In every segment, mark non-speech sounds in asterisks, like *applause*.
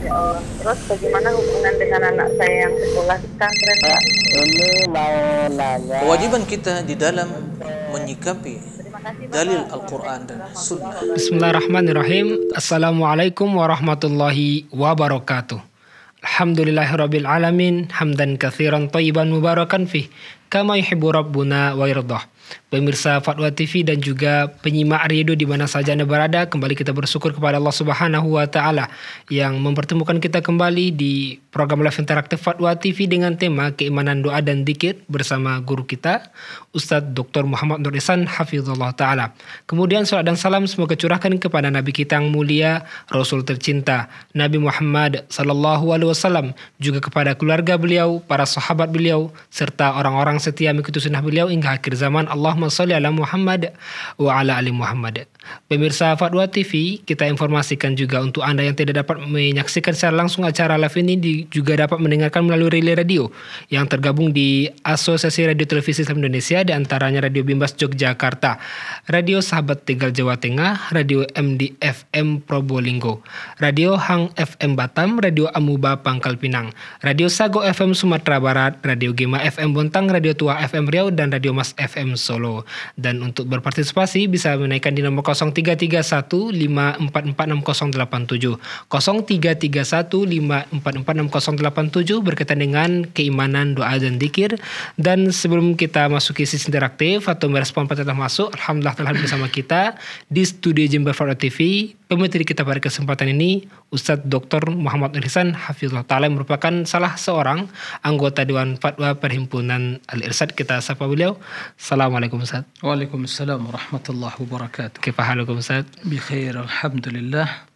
Ya Terus bagaimana hubungan dengan anak saya yang sekolah pesantren Pak? Ini mau nanya. Kewajiban kita di dalam menyikapi dalil Al-Quran dan Sunnah. Bismillahirrahmanirrahim. Assalamualaikum warahmatullahi wabarakatuh. Alhamdulillahirabbil alamin hamdan katsiran tayyiban mubarakan fih kama yuhibbu rabbuna wa yirdah pemirsa Fatwa TV dan juga penyimak radio di mana saja Anda berada. Kembali kita bersyukur kepada Allah Subhanahu wa taala yang mempertemukan kita kembali di program live interaktif Fatwa TV dengan tema keimanan doa dan dikir bersama guru kita Ustadz Dr. Muhammad Nur Ihsan Hafizullah Ta'ala. Kemudian surat dan salam semoga curahkan kepada Nabi kita yang mulia, Rasul tercinta, Nabi Muhammad Sallallahu Alaihi Wasallam, juga kepada keluarga beliau, para sahabat beliau, serta orang-orang setia mengikuti sunnah beliau hingga akhir zaman. Allahumma salli ala Muhammad wa ala ali Muhammad. Pemirsa Fatwa TV, kita informasikan juga untuk Anda yang tidak dapat menyaksikan secara langsung acara live ini di juga dapat mendengarkan melalui relay radio yang tergabung di Asosiasi Radio Televisi Islam Indonesia di antaranya Radio Bimbas Yogyakarta, Radio Sahabat Tegal Jawa Tengah, Radio MDFM Probolinggo, Radio Hang FM Batam, Radio Amuba Pangkal Pinang, Radio Sago FM Sumatera Barat, Radio Gema FM Bontang, Radio Tua FM Riau dan Radio Mas FM Solo. Dan untuk berpartisipasi bisa menaikkan di nomor 0331 5446087 087 berkaitan dengan keimanan, doa dan dikir. Dan sebelum kita masuki sisi interaktif atau merespon pertanyaan masuk, Alhamdulillah telah bersama kita di studio Jember Faro TV. Pemateri kita pada kesempatan ini, Ustadz Dr. Muhammad Irsan Hafizullah Ta'ala merupakan salah seorang anggota Dewan Fatwa Perhimpunan Al-Irsad. Kita sapa beliau. Assalamualaikum Ustadz. Waalaikumsalam warahmatullahi wabarakatuh. Kepahalukum Ustadz. Bikhair, Alhamdulillah.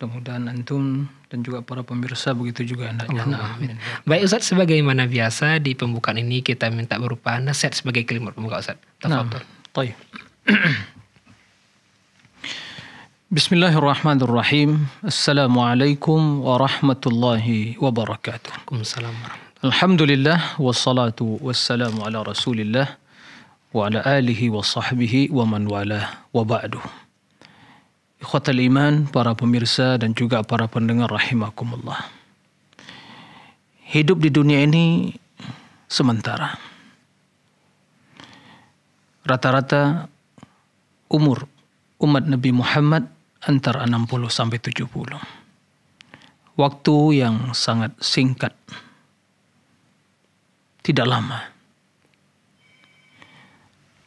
Mudah-mudahan antum dan juga para pemirsa begitu juga hendaknya. Nah, amin. Baik Ustaz, sebagaimana biasa di pembukaan ini kita minta berupa nasihat sebagai kalimat pembuka Ustaz. Nah, Tafadhol. Nah, *clears throat* Bismillahirrahmanirrahim. Assalamualaikum warahmatullahi wabarakatuh. Waalaikumsalam. Alhamdulillah wassalatu wassalamu ala Rasulillah wa ala alihi wa sahbihi wa man walah wa ba'du. Ikhwatal iman, para pemirsa dan juga para pendengar rahimakumullah. Hidup di dunia ini sementara. Rata-rata umur umat Nabi Muhammad antara 60 sampai 70. Waktu yang sangat singkat. Tidak lama.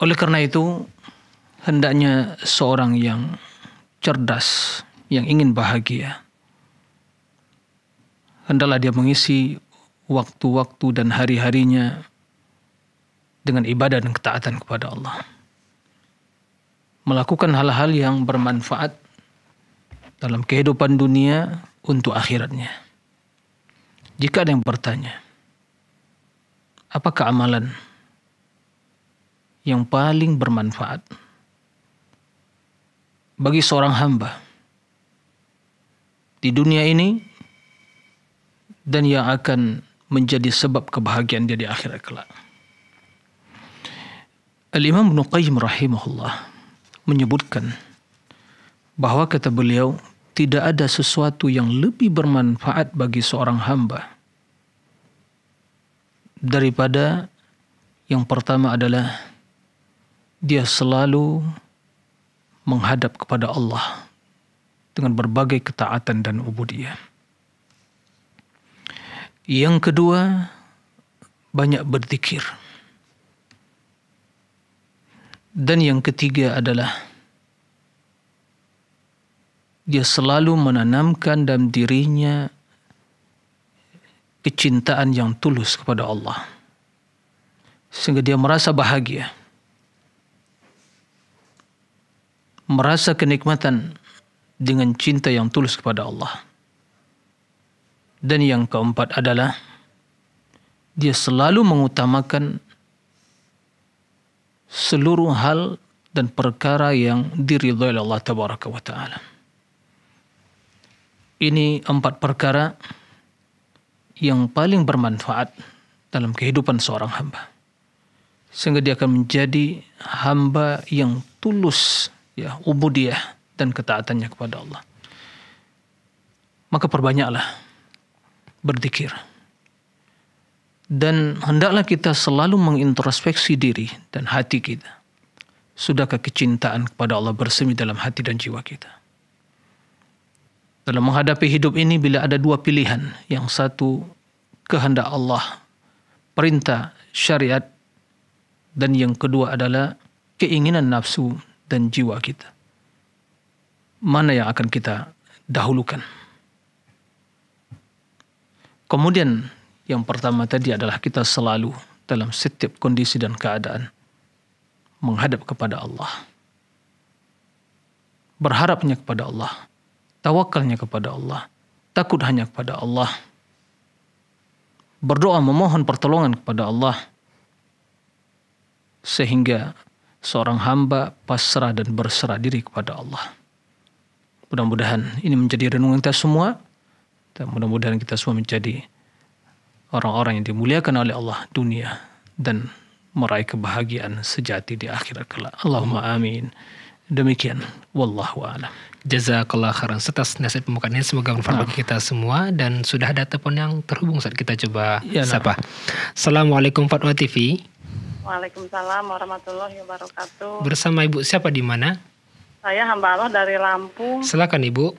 Oleh karena itu, hendaknya seorang yang cerdas yang ingin bahagia. Hendalah dia mengisi waktu-waktu dan hari-harinya dengan ibadah dan ketaatan kepada Allah. Melakukan hal-hal yang bermanfaat dalam kehidupan dunia untuk akhiratnya. Jika ada yang bertanya, apakah amalan yang paling bermanfaat? bagi seorang hamba di dunia ini dan yang akan menjadi sebab kebahagiaan dia di akhirat kelak. Al-Imam Ibn Qayyim rahimahullah menyebutkan bahawa kata beliau tidak ada sesuatu yang lebih bermanfaat bagi seorang hamba daripada yang pertama adalah dia selalu menghadap kepada Allah dengan berbagai ketaatan dan ubudiyah. Yang kedua, banyak berzikir. Dan yang ketiga adalah dia selalu menanamkan dalam dirinya kecintaan yang tulus kepada Allah. Sehingga dia merasa bahagia. merasa kenikmatan dengan cinta yang tulus kepada Allah. Dan yang keempat adalah dia selalu mengutamakan seluruh hal dan perkara yang diridhoi oleh Allah tabaraka wa taala. Ini empat perkara yang paling bermanfaat dalam kehidupan seorang hamba. Sehingga dia akan menjadi hamba yang tulus ya ubudiyah dan ketaatannya kepada Allah. Maka perbanyaklah berzikir. Dan hendaklah kita selalu mengintrospeksi diri dan hati kita. Sudahkah kecintaan kepada Allah bersemi dalam hati dan jiwa kita? Dalam menghadapi hidup ini bila ada dua pilihan, yang satu kehendak Allah, perintah syariat, dan yang kedua adalah keinginan nafsu dan jiwa kita. Mana yang akan kita dahulukan? Kemudian yang pertama tadi adalah kita selalu dalam setiap kondisi dan keadaan menghadap kepada Allah. Berharapnya kepada Allah, tawakalnya kepada Allah, takut hanya kepada Allah. Berdoa memohon pertolongan kepada Allah sehingga seorang hamba pasrah dan berserah diri kepada Allah. Mudah-mudahan ini menjadi renungan kita semua dan mudah-mudahan kita semua menjadi orang-orang yang dimuliakan oleh Allah dunia dan meraih kebahagiaan sejati di akhirat kelak. Allahumma amin. Demikian wallahu a'lam. Jazakallah khairan setas nasib pembukaan ini semoga bermanfaat bagi nah. kita semua dan sudah ada telepon yang terhubung saat kita coba ya, nah. sapa. Assalamualaikum Fatwa TV. Waalaikumsalam warahmatullahi wabarakatuh. Bersama Ibu siapa di mana? Saya hamba Allah dari Lampung. Silakan Ibu.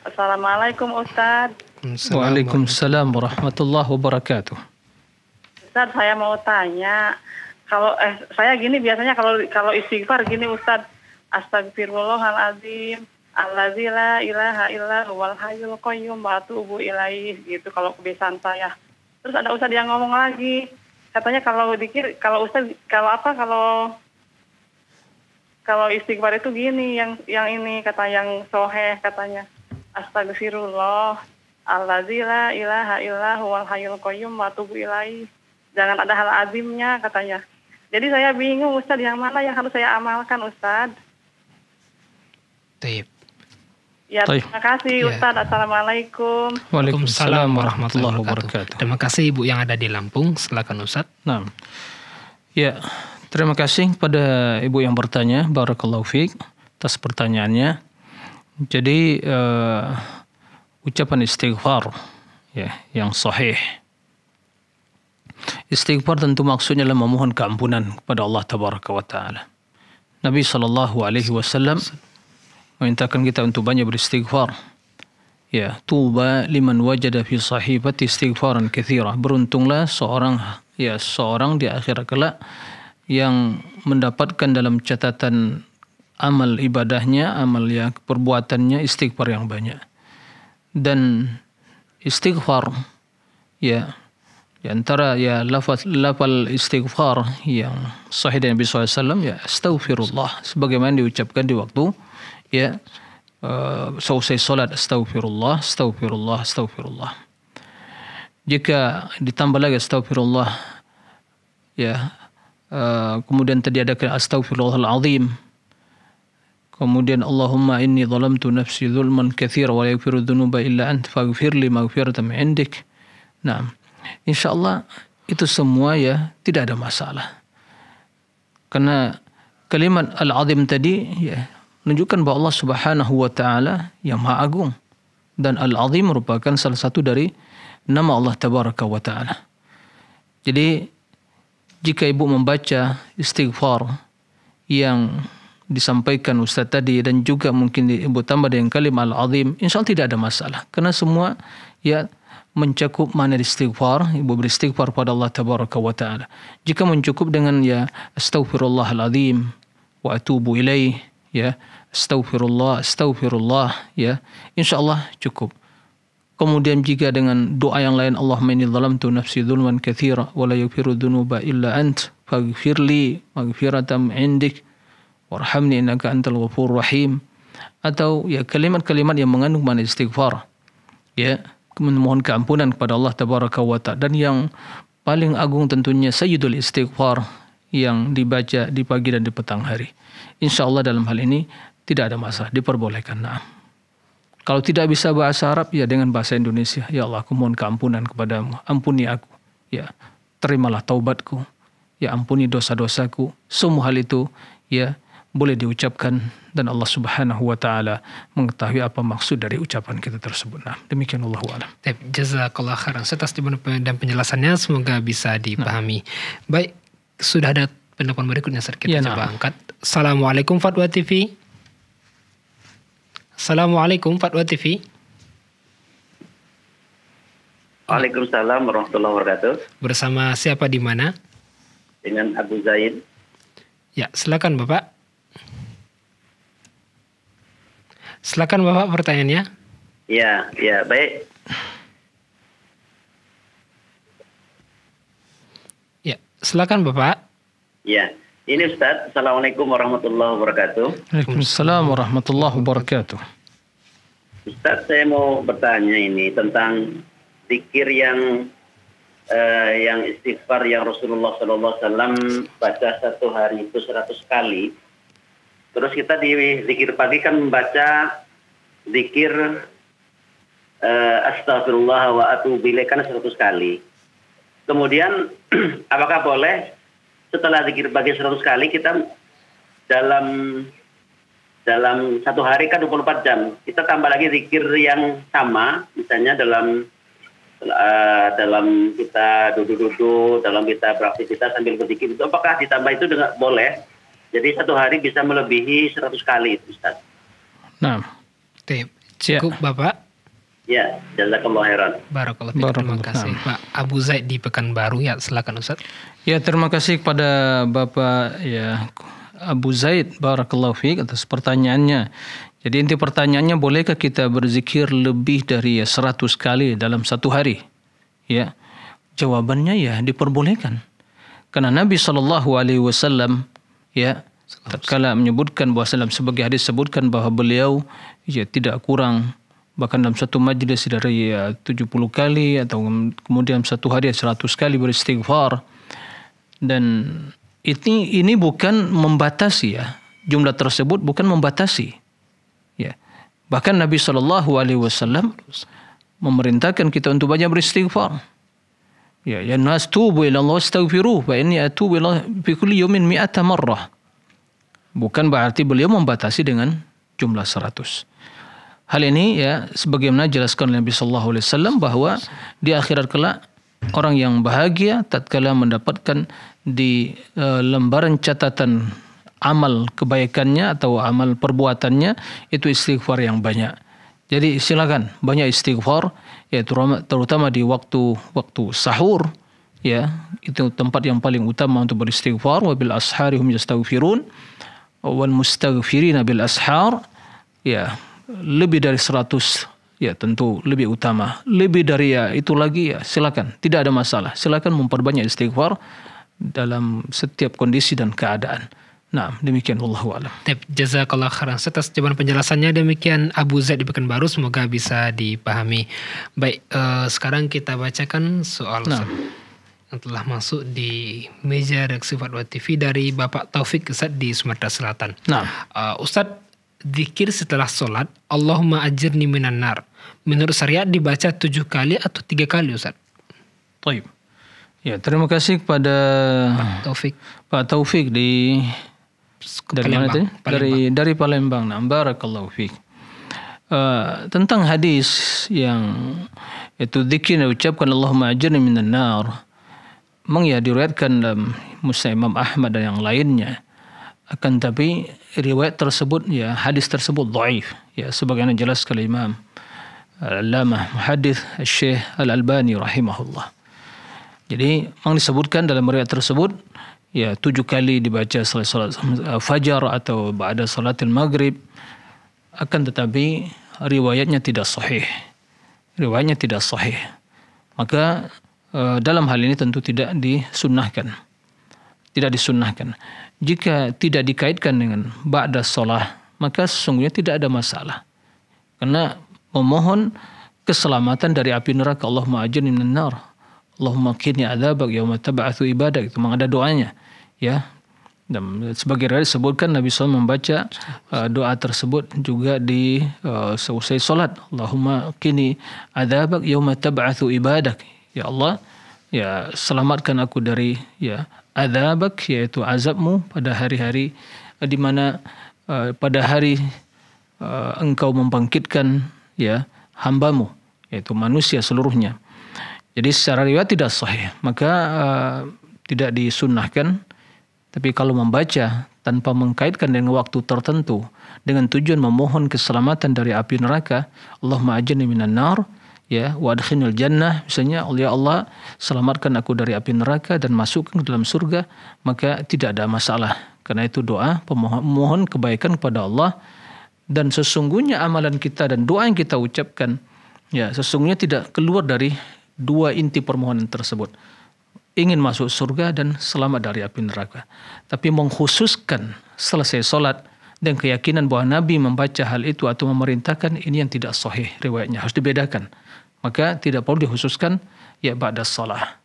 Assalamualaikum Ustaz. Waalaikumsalam warahmatullahi wabarakatuh. Ustaz saya mau tanya kalau eh, saya gini biasanya kalau kalau istighfar gini Ustaz Astagfirullahaladzim Allazi la ilaha illa huwal hayyul qayyum wa atubu ilaih gitu kalau kebiasaan saya. Terus ada Ustaz yang ngomong lagi, katanya kalau dikir kalau ustaz kalau apa kalau kalau istighfar itu gini yang yang ini kata yang sohe katanya astagfirullah alladzila ilaha illahu wal qayyum wa tubu jangan ada hal azimnya katanya jadi saya bingung Ustadz yang mana yang harus saya amalkan Ustadz Tip. Ya, terima kasih ya. Assalamualaikum. Waalaikumsalam warahmatullahi wabarakatuh. Terima kasih Ibu yang ada di Lampung. Silakan Ustaz. Nah. Ya, terima kasih kepada Ibu yang bertanya. Barakallahu fiik atas pertanyaannya. Jadi uh, ucapan istighfar ya yang sahih. Istighfar tentu maksudnya adalah memohon keampunan kepada Allah Tabaraka wa taala. Nabi shallallahu alaihi wasallam Memintakan kita untuk banyak beristighfar. Ya, tuba liman wajada fi sahibati istighfaran kathira. Beruntunglah seorang ya seorang di akhirat kelak yang mendapatkan dalam catatan amal ibadahnya, amal ya perbuatannya istighfar yang banyak. Dan istighfar ya di antara ya lafaz lafal istighfar yang sahih dari Nabi SAW ya astaghfirullah sebagaimana diucapkan di waktu ya uh, eh, selesai salat astaghfirullah astaghfirullah astaghfirullah jika ditambah lagi astaghfirullah ya uh, kemudian al-a'zim Kemudian Allahumma inni zalamtu nafsi zulman kathira wa la yaghfiru dhunuba illa ant faghfir li maghfiratan indik. Nah, insyaallah itu semua ya tidak ada masalah. Karena kalimat al-azim tadi ya menunjukkan bahwa Allah Subhanahu wa taala yang Maha Agung dan Al-Azim merupakan salah satu dari nama Allah Tabaraka wa taala. Jadi jika ibu membaca istighfar yang disampaikan Ustaz tadi dan juga mungkin ibu tambah dengan kalimat al-azim, insya Allah tidak ada masalah. Karena semua ya mencakup mana istighfar, ibu beristighfar pada Allah Tabaraka wa Ta'ala. Jika mencukup dengan ya astaghfirullahaladzim wa atubu ilaih, ya astaghfirullah, astaghfirullah ya. Insya Allah cukup. Kemudian jika dengan doa yang lain Allahumma inni zalamtu nafsi dzulman katsira wa la yaghfiru dzunuba illa ant faghfirli maghfiratan indik warhamni innaka antal ghafurur rahim atau ya kalimat-kalimat yang mengandung makna istighfar ya memohon keampunan kepada Allah tabaraka wa ta'ala dan yang paling agung tentunya sayyidul istighfar yang dibaca di pagi dan di petang hari. Insya Allah dalam hal ini tidak ada masalah, diperbolehkan. Nah, kalau tidak bisa bahasa Arab ya dengan bahasa Indonesia. Ya Allah, aku mohon keampunan kepadamu. Ampuni aku. Ya, terimalah taubatku. Ya ampuni dosa-dosaku. Semua hal itu ya boleh diucapkan dan Allah Subhanahu wa taala mengetahui apa maksud dari ucapan kita tersebut. Nah, demikian Allah wa'ala. Jazakallah khairan atas dan penjelasannya semoga bisa dipahami. Nah. Baik, sudah ada penelpon berikutnya kita ya, coba nah. angkat. Assalamualaikum Fatwa TV. Assalamualaikum Fatwa TV. Waalaikumsalam warahmatullahi wabarakatuh. Bersama siapa di mana? Dengan Abu Zaid. Ya, silakan Bapak. Silakan Bapak pertanyaannya. Ya, ya, baik. Ya, silakan Bapak. Ya. Ini Ustaz, Assalamualaikum warahmatullahi wabarakatuh. Waalaikumsalam warahmatullahi wabarakatuh. Ustaz, saya mau bertanya ini tentang pikir yang uh, yang istighfar yang Rasulullah Alaihi Wasallam baca satu hari itu seratus kali. Terus kita di zikir pagi kan membaca zikir uh, eh, astagfirullah wa atubu kan seratus kali. Kemudian *clears throat* apakah boleh setelah zikir bagi 100 kali kita dalam dalam satu hari kan 24 jam kita tambah lagi zikir yang sama misalnya dalam uh, dalam kita duduk-duduk dalam kita beraktivitas sambil berzikir itu apakah ditambah itu dengan boleh jadi satu hari bisa melebihi 100 kali Ustaz. Nah, tip. Cukup ya. Bapak. Ya, jazakallah khairan. Barakallah. Terima kasih Pak Abu Zaid di Pekanbaru ya, silakan Ustaz. Ya, terima kasih kepada Bapak ya Abu Zaid barakallahu fiik atas pertanyaannya. Jadi inti pertanyaannya bolehkah kita berzikir lebih dari ya, seratus 100 kali dalam satu hari? Ya. Jawabannya ya diperbolehkan. Karena Nabi Shallallahu alaihi wasallam ya tatkala menyebutkan bahwa sebagai hadis sebutkan bahwa beliau ya tidak kurang bahkan dalam satu majelis dari ya, 70 kali atau kemudian satu hari 100 kali beristighfar dan ini ini bukan membatasi ya jumlah tersebut bukan membatasi ya bahkan Nabi Shallallahu Alaihi Wasallam memerintahkan kita untuk banyak beristighfar ya ya nas tubu ilallah Allah wa ini atubu tuh fi kulli yomin mi'ata marrah bukan berarti beliau membatasi dengan jumlah 100 Hal ini ya sebagaimana jelaskan Nabi sallallahu Alaihi Wasallam bahwa di akhirat kelak orang yang bahagia tatkala mendapatkan di e, lembaran catatan amal kebaikannya atau amal perbuatannya itu istighfar yang banyak. Jadi silakan banyak istighfar ya terutama di waktu waktu sahur ya itu tempat yang paling utama untuk beristighfar wabil asharihum yastaghfirun wal mustaghfirina bil ashar ya lebih dari 100 ya tentu lebih utama. Lebih dari ya itu lagi ya silakan, tidak ada masalah. Silakan memperbanyak istighfar dalam setiap kondisi dan keadaan. Nah, demikian wallahu a'lam. Jazakallah khairan atas jawaban penjelasannya. Demikian Abu Zaid di Pekanbaru semoga bisa dipahami. Baik, uh, sekarang kita bacakan soal nah. yang telah masuk di meja reaksi Fatwa TV dari Bapak Taufik Ustaz di Sumatera Selatan. Nah, uh, eh, Ustadz zikir setelah sholat, Allahumma ajirni minan nar. Menurut syariat dibaca tujuh kali atau tiga kali Ustaz? Taib. Ya, terima kasih kepada Pak Taufik. Pak Taufik di dari Palembang. mana tadi? Palembang. Dari dari Palembang. Nah, barakallahu fiik. Uh, eh, tentang hadis yang itu zikir yang ucapkan Allahumma ajirni minan nar. mengya diriwayatkan dalam Musa Imam Ahmad dan yang lainnya. Akan tapi riwayat tersebut ya hadis tersebut dhaif ya sebagaimana jelas kali Imam al lama Muhaddis Syekh Al-Albani rahimahullah. Jadi memang disebutkan dalam riwayat tersebut ya tujuh kali dibaca setelah eh, salat fajar atau ba'da salatil maghrib akan tetapi riwayatnya tidak sahih. Riwayatnya tidak sahih. Maka eh, dalam hal ini tentu tidak disunnahkan tidak disunnahkan. Jika tidak dikaitkan dengan ba'da sholah, maka sesungguhnya tidak ada masalah. Karena memohon keselamatan dari api neraka Allah maajin minan nar. Allahumma qini adzabak yauma tab'atsu ibadak itu memang ada doanya ya. Dan sebagai riwayat disebutkan Nabi SAW membaca uh, doa tersebut juga di uh, selesai sholat Allahumma kini adabak yawma taba'athu ibadak. Ya Allah, ya selamatkan aku dari ya azabak yaitu azabmu pada hari-hari eh, di mana uh, pada hari uh, engkau membangkitkan ya hambamu yaitu manusia seluruhnya. Jadi secara riwayat tidak sahih, maka uh, tidak disunnahkan. Tapi kalau membaca tanpa mengkaitkan dengan waktu tertentu dengan tujuan memohon keselamatan dari api neraka, Allahumma ajirni minan nar, ya wadkhinil jannah misalnya oleh ya Allah selamatkan aku dari api neraka dan masukkan ke dalam surga maka tidak ada masalah karena itu doa pemohon kebaikan kepada Allah dan sesungguhnya amalan kita dan doa yang kita ucapkan ya sesungguhnya tidak keluar dari dua inti permohonan tersebut ingin masuk surga dan selamat dari api neraka tapi mengkhususkan selesai sholat dan keyakinan bahwa Nabi membaca hal itu atau memerintahkan ini yang tidak sahih riwayatnya harus dibedakan maka tidak perlu dikhususkan ya pada salah.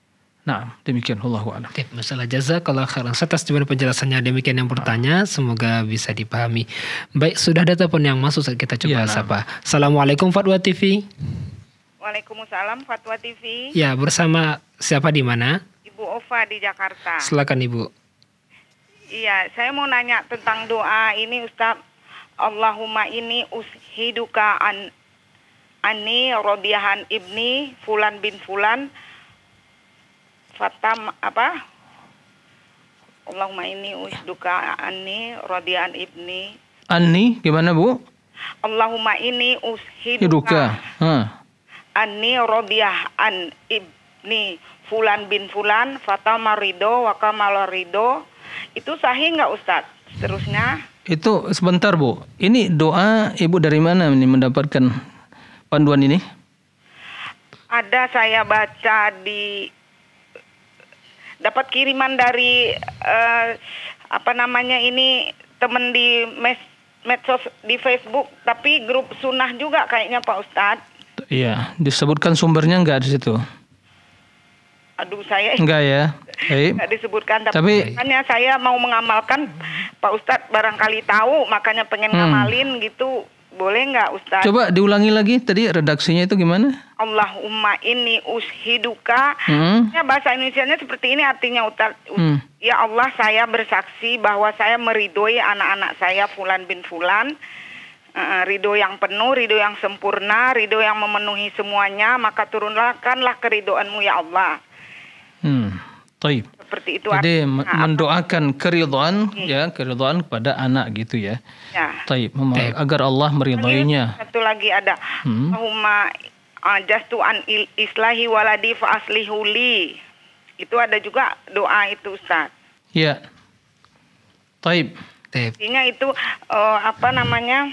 Nah, demikian Allah Oke, Masalah jaza kalau khairan setas jawaban penjelasannya demikian yang bertanya semoga bisa dipahami. Baik, sudah ada telepon yang masuk kita coba ya, sapa. Nah. Assalamualaikum Fatwa TV. Waalaikumsalam Fatwa TV. Ya, bersama siapa di mana? Ibu Ova di Jakarta. Silakan Ibu. Iya, saya mau nanya tentang doa ini Ustaz. Allahumma ini ushiduka an Ani Robiahan Ibni Fulan bin Fulan Fatam apa Allahumma ini usduka Ani Robiahan Ibni Ani gimana Bu Allahumma ini usduka Ani Robiahan Ibni Fulan bin Fulan Fatam Marido Wakamal Rido itu sahih nggak Ustadz Terusnya? itu sebentar Bu ini doa Ibu dari mana ini mendapatkan panduan ini? Ada saya baca di dapat kiriman dari uh, apa namanya ini teman di mes, medsos di Facebook tapi grup sunnah juga kayaknya Pak Ustadz. Iya, disebutkan sumbernya enggak di situ? Aduh saya enggak ya. Baik. Eh, enggak disebutkan tapi, tapi makanya saya mau mengamalkan Pak Ustadz barangkali tahu makanya pengen hmm. ngamalin gitu boleh nggak Ustaz? Coba diulangi lagi tadi redaksinya itu gimana? Allahumma ini ushiduka. Hmm. Ya bahasa Indonesianya seperti ini artinya Ustaz. Hmm. Ya Allah saya bersaksi bahwa saya meridoi anak-anak saya Fulan bin Fulan. ridho yang penuh, ridho yang sempurna, ridho yang memenuhi semuanya, maka turunkanlah keridoanmu ya Allah. Hmm. Taib. Seperti itu. Jadi nah, mendoakan keriduan hmm. Iya. ya, keriduan kepada anak gitu ya. Ya. Taib, agar Allah meridhoinya. Satu lagi ada hmm. huma jastu an islahi waladi fa aslihuli. Itu ada juga doa itu Ustaz. Ya. Taib. Taib. Artinya itu uh, apa namanya?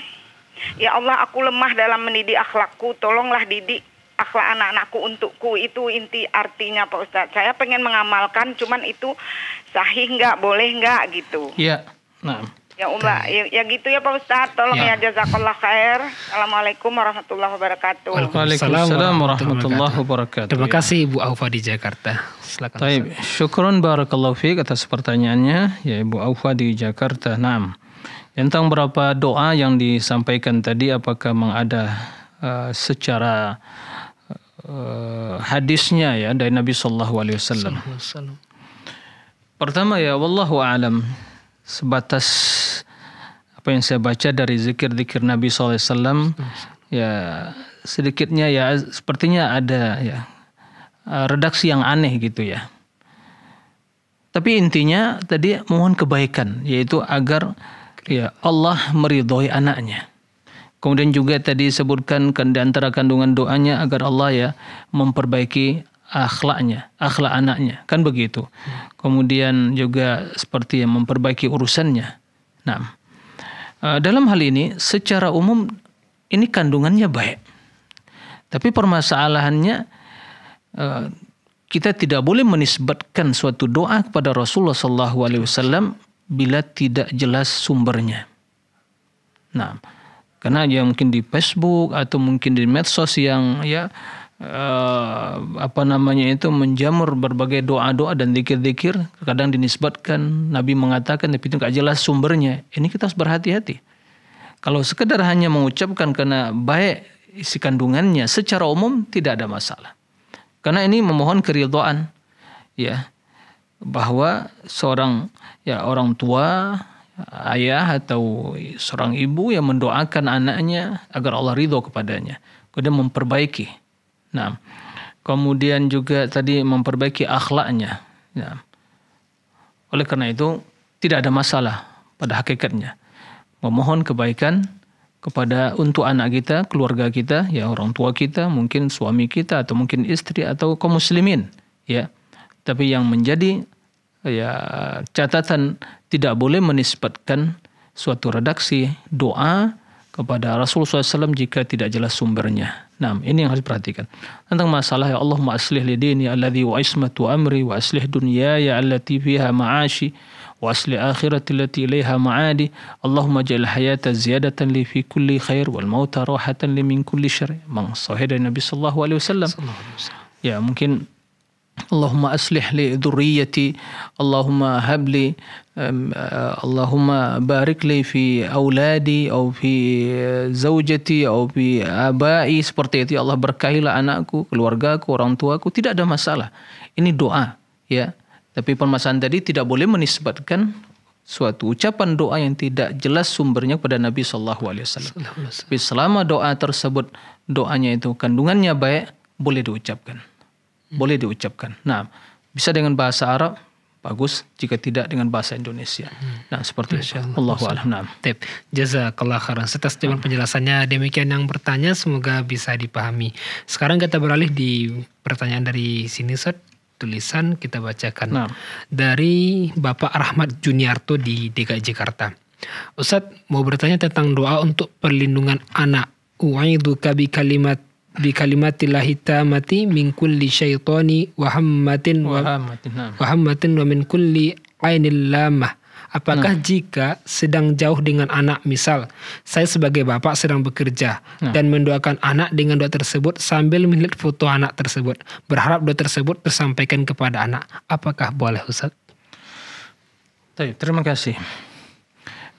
Ya Allah, aku lemah dalam mendidik akhlakku. Tolonglah didik akhlak anak-anakku untukku itu inti artinya Pak Ustaz. Saya pengen mengamalkan cuman itu sahih nggak boleh nggak gitu. Iya. Nah. Ya Mbak, ya, ya gitu ya Pak Ustaz. tolong ya, ya jazakallah khair. Assalamualaikum warahmatullahi wabarakatuh. Waalaikumsalam warahmatullahi wabarakatuh. Terima ya. kasih Ibu Aufa di Jakarta. Silakan. Baik, syukron barakallahu fiik atas pertanyaannya ya Ibu Aufa di Jakarta. Naam. Tentang berapa doa yang disampaikan tadi apakah mengada uh, eh, secara uh, hadisnya ya dari Nabi Shallallahu Alaihi Wasallam. Pertama ya, wallahu alam sebatas apa yang saya baca dari zikir-zikir Nabi Shallallahu Alaihi Wasallam ya sedikitnya ya sepertinya ada ya eh, redaksi yang aneh gitu ya. Tapi intinya tadi mohon kebaikan yaitu agar ya Allah meridhoi anaknya. Kemudian juga tadi sebutkan di antara kandungan doanya agar Allah ya memperbaiki akhlaknya, akhlak anaknya, kan begitu. Hmm. Kemudian juga seperti yang memperbaiki urusannya. Nah, dalam hal ini secara umum ini kandungannya baik. Tapi permasalahannya eh, kita tidak boleh menisbatkan suatu doa kepada Rasulullah SAW bila tidak jelas sumbernya. Nah, karena ya mungkin di Facebook atau mungkin di medsos yang ya uh, apa namanya itu menjamur berbagai doa-doa dan dikir-dikir kadang dinisbatkan Nabi mengatakan tapi itu nggak jelas sumbernya ini kita harus berhati-hati kalau sekedar hanya mengucapkan karena baik isi kandungannya secara umum tidak ada masalah karena ini memohon keridhaan ya bahwa seorang ya orang tua ayah atau seorang ibu yang mendoakan anaknya agar Allah ridho kepadanya. Kemudian memperbaiki. Nah, kemudian juga tadi memperbaiki akhlaknya. Nah, oleh karena itu tidak ada masalah pada hakikatnya. Memohon kebaikan kepada untuk anak kita, keluarga kita, ya orang tua kita, mungkin suami kita atau mungkin istri atau kaum muslimin, ya. Tapi yang menjadi ya catatan tidak boleh menisbatkan suatu redaksi doa kepada Rasulullah SAW jika tidak jelas sumbernya. Nah, ini yang harus diperhatikan. Tentang masalah ya Allahumma aslih li dini alladhi wa ismatu amri wa aslih ya allati fiha ma'ashi wa aslih akhirati allati ilaiha ma'adi. Allahumma jail hayata ziyadatan li fi kulli khair wal mauta rohatan li min kulli syar. Mang sahih Nabi sallallahu Ya, mungkin Allahumma aslih li dhurriyyati Allahumma habli, eh, Allahumma barik li fi auladi atau fi eh, zaujati atau fi abai seperti itu ya Allah berkahilah anakku, keluargaku, orang tuaku tidak ada masalah. Ini doa ya. Tapi permasalahan tadi tidak boleh menisbatkan suatu ucapan doa yang tidak jelas sumbernya kepada Nabi Shallallahu Alaihi Wasallam. Tapi selama doa tersebut doanya itu kandungannya baik boleh diucapkan. Hmm. boleh diucapkan. Nah, bisa dengan bahasa Arab, bagus jika tidak dengan bahasa Indonesia. Hmm. Nah, seperti itu. Allahu a'lam. Tip. Jazakallah khairan. Setas jawaban hmm. penjelasannya demikian yang bertanya semoga bisa dipahami. Sekarang kita beralih di pertanyaan dari sini Sot tulisan kita bacakan nah. dari Bapak Rahmat Juniarto di DKI Jakarta. Ustaz mau bertanya tentang doa untuk perlindungan anak. U'aidu kabi kalimat bi kalimatillahi tamati min kulli syaitani wa hammatin wa, wa min kulli ainil lamah. Apakah nah. jika sedang jauh dengan anak, misal saya sebagai bapak sedang bekerja nah. dan mendoakan anak dengan doa tersebut sambil melihat foto anak tersebut, berharap doa tersebut tersampaikan kepada anak, apakah boleh Ustaz? Terima kasih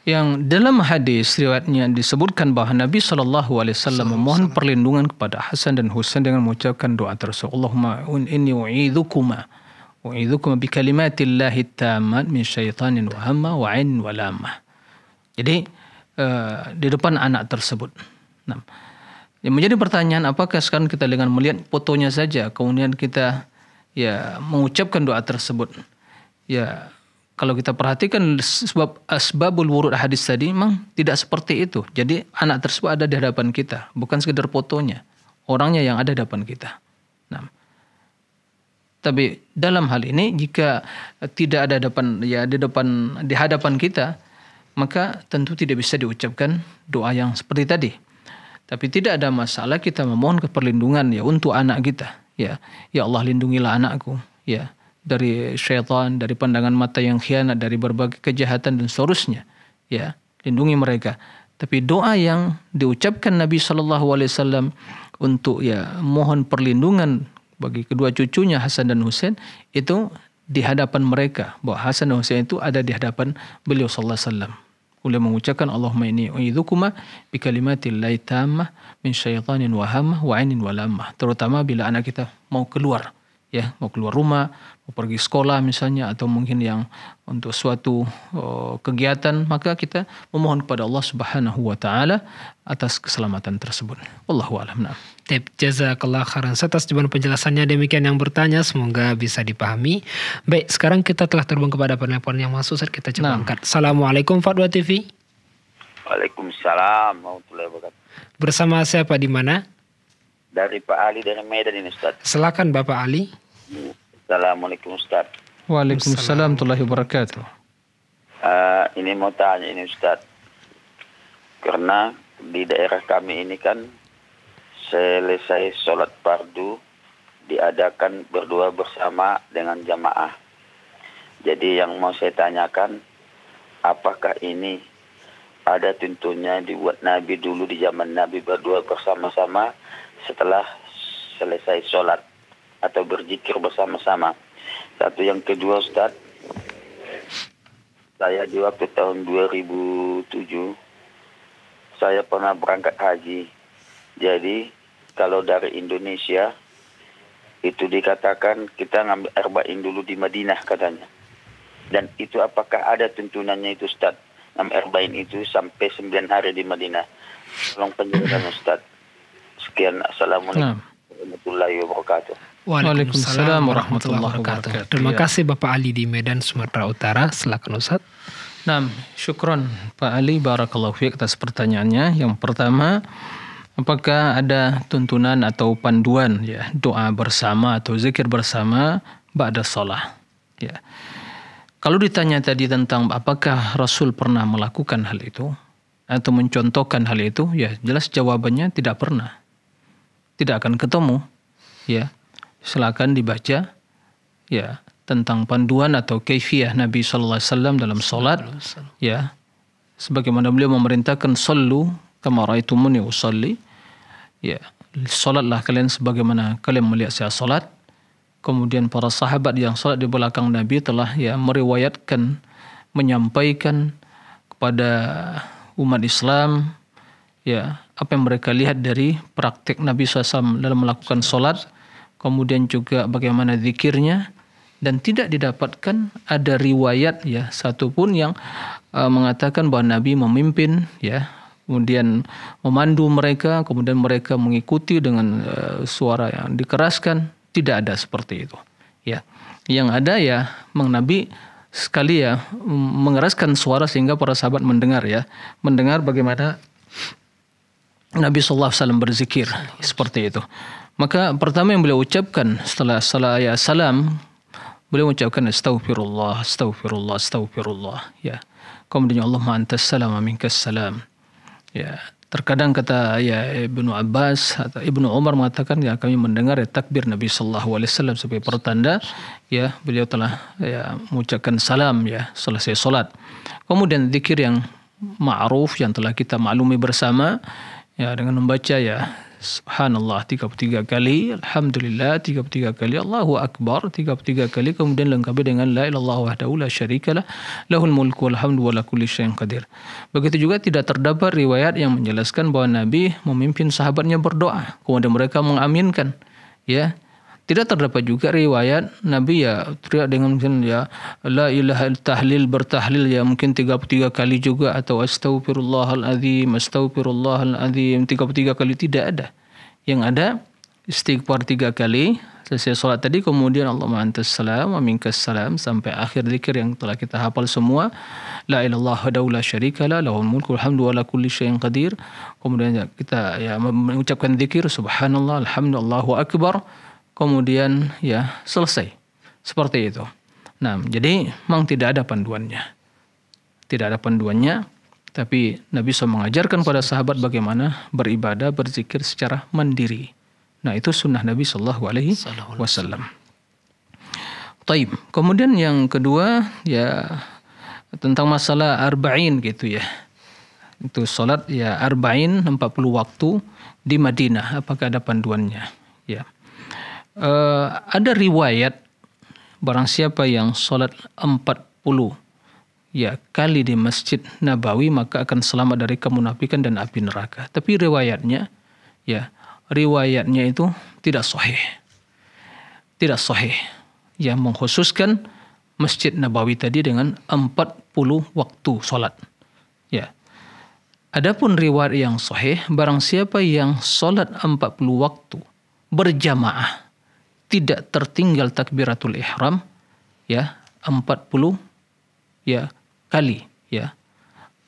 yang dalam hadis riwayatnya disebutkan bahwa Nabi Shallallahu Alaihi Wasallam memohon perlindungan kepada Hasan dan Husain dengan mengucapkan doa tersebut. Allahumma inni u'idzukuma u'idzukuma bi kalimatillahi tamat min syaitanin wa hamma wa in wa lama. Jadi uh, di depan anak tersebut. Nah, yang menjadi pertanyaan apakah sekarang kita dengan melihat fotonya saja kemudian kita ya mengucapkan doa tersebut ya kalau kita perhatikan sebab asbabul wurud hadis tadi memang tidak seperti itu. Jadi anak tersebut ada di hadapan kita, bukan sekedar fotonya. Orangnya yang ada di hadapan kita. Nah, tapi dalam hal ini jika tidak ada depan ya di depan di hadapan kita, maka tentu tidak bisa diucapkan doa yang seperti tadi. Tapi tidak ada masalah kita memohon keperlindungan ya untuk anak kita. Ya, ya Allah lindungilah anakku. Ya, dari syaitan, dari pandangan mata yang khianat, dari berbagai kejahatan dan seterusnya. Ya, lindungi mereka. Tapi doa yang diucapkan Nabi Shallallahu Alaihi Wasallam untuk ya mohon perlindungan bagi kedua cucunya Hasan dan Husain itu di hadapan mereka bahwa Hasan dan Husain itu ada di hadapan beliau Shallallahu Alaihi Wasallam. Beliau mengucapkan Allahumma inni uidzukuma bi kalimatil laitamah min syaitanin wahamah wa ainin walamah. Terutama bila anak kita mau keluar ya mau keluar rumah mau pergi sekolah misalnya atau mungkin yang untuk suatu uh, kegiatan maka kita memohon kepada Allah Subhanahu wa taala atas keselamatan tersebut wallahu a'lam Tip jazakallahu khairan atas jawaban penjelasannya demikian yang bertanya semoga bisa dipahami baik sekarang kita telah terbang kepada penelpon yang masuk saat kita coba nah. angkat Assalamualaikum Fatwa TV Waalaikumsalam warahmatullahi wabarakatuh Bersama siapa di mana? Dari Pak Ali dari Medan ini Ustaz. Silakan Bapak Ali. Assalamualaikum Ustaz. Waalaikumsalam warahmatullahi wabarakatuh. Uh, ini mau tanya ini Ustaz. Karena di daerah kami ini kan selesai sholat fardu diadakan berdua bersama dengan jamaah. Jadi yang mau saya tanyakan, apakah ini ada tentunya dibuat Nabi dulu di zaman Nabi berdua bersama-sama setelah selesai sholat? atau berzikir bersama-sama. Satu yang kedua Ustaz, saya di waktu tahun 2007 saya pernah berangkat haji. Jadi kalau dari Indonesia itu dikatakan kita ngambil erbain dulu di Madinah katanya. Dan itu apakah ada tuntunannya itu Ustaz? Ngambil erbain itu sampai 9 hari di Madinah. Tolong penjelasan Ustaz. Sekian. Assalamualaikum nah. warahmatullahi wabarakatuh. Waalaikumsalam warahmatullahi wabarakatuh. Terima iya. kasih Bapak Ali di Medan, Sumatera Utara. Silakan Ustaz. Nah, syukron Pak Ali Barakallahu fiik atas pertanyaannya. Yang pertama, apakah ada tuntunan atau panduan ya doa bersama atau zikir bersama ba'da sholat Ya. Kalau ditanya tadi tentang apakah Rasul pernah melakukan hal itu atau mencontohkan hal itu, ya jelas jawabannya tidak pernah. Tidak akan ketemu. Ya, silakan dibaca ya tentang panduan atau kaifiah Nabi sallallahu alaihi wasallam dalam salat ya sebagaimana beliau memerintahkan sallu kama raaitumuni usalli ya salatlah kalian sebagaimana kalian melihat saya salat kemudian para sahabat yang salat di belakang Nabi telah ya meriwayatkan menyampaikan kepada umat Islam ya apa yang mereka lihat dari praktik Nabi SAW dalam melakukan salat kemudian juga bagaimana zikirnya dan tidak didapatkan ada riwayat ya satupun yang uh, mengatakan bahwa Nabi memimpin ya kemudian memandu mereka kemudian mereka mengikuti dengan uh, suara yang dikeraskan tidak ada seperti itu ya yang ada ya meng Nabi sekali ya mengeraskan suara sehingga para sahabat mendengar ya mendengar bagaimana Nabi Shallallahu Alaihi Wasallam berzikir seperti itu maka pertama yang beliau ucapkan setelah saya salam, beliau mengucapkan astaghfirullah, astaghfirullah, astaghfirullah. Ya. Kemudian ya Allah antas salam minkas salam. Ya. Terkadang kata ya Ibnu Abbas atau Ibnu Umar mengatakan ya kami mendengar ya, takbir Nabi Shallallahu Alaihi Wasallam sebagai pertanda ya beliau telah ya mengucapkan salam ya selesai solat. Kemudian zikir yang ma'ruf yang telah kita maklumi bersama ya dengan membaca ya subhanallah 33 kali, alhamdulillah 33 kali, Allahu akbar 33 kali kemudian lengkapi dengan la ilaha wahdahu la syarikalah lahul mulku wal hamdu wa la kulli syai'in qadir. Begitu juga tidak terdapat riwayat yang menjelaskan bahwa Nabi memimpin sahabatnya berdoa kemudian mereka mengaminkan ya tidak terdapat juga riwayat Nabi ya teriak dengan mungkin ya la ilaha tahlil bertahlil ya mungkin 33 kali juga atau astagfirullahaladzim astagfirullahaladzim 33 kali tidak ada yang ada istighfar tiga kali selesai sholat tadi kemudian Allahumma antas salam wa minkas salam sampai akhir zikir yang telah kita hafal semua la ilaha daula syarika la lahul mulku alhamdu ala kulli syai'in qadir kemudian ya, kita ya mengucapkan zikir subhanallah alhamdulillah akbar kemudian ya selesai. Seperti itu. Nah, jadi memang tidak ada panduannya. Tidak ada panduannya, tapi Nabi SAW mengajarkan pada sahabat bagaimana beribadah, berzikir secara mandiri. Nah, itu sunnah Nabi SAW. Alaihi Wasallam. Taib. Kemudian yang kedua ya tentang masalah arba'in gitu ya. Itu sholat ya arba'in 40 waktu di Madinah. Apakah ada panduannya? Ya uh, ada riwayat barang siapa yang sholat 40 ya kali di Masjid Nabawi maka akan selamat dari kemunafikan dan api neraka. Tapi riwayatnya ya riwayatnya itu tidak sahih. Tidak sahih. yang mengkhususkan Masjid Nabawi tadi dengan 40 waktu sholat. Ya. Adapun riwayat yang sahih, barang siapa yang sholat 40 waktu berjamaah tidak tertinggal takbiratul ihram ya 40 ya kali ya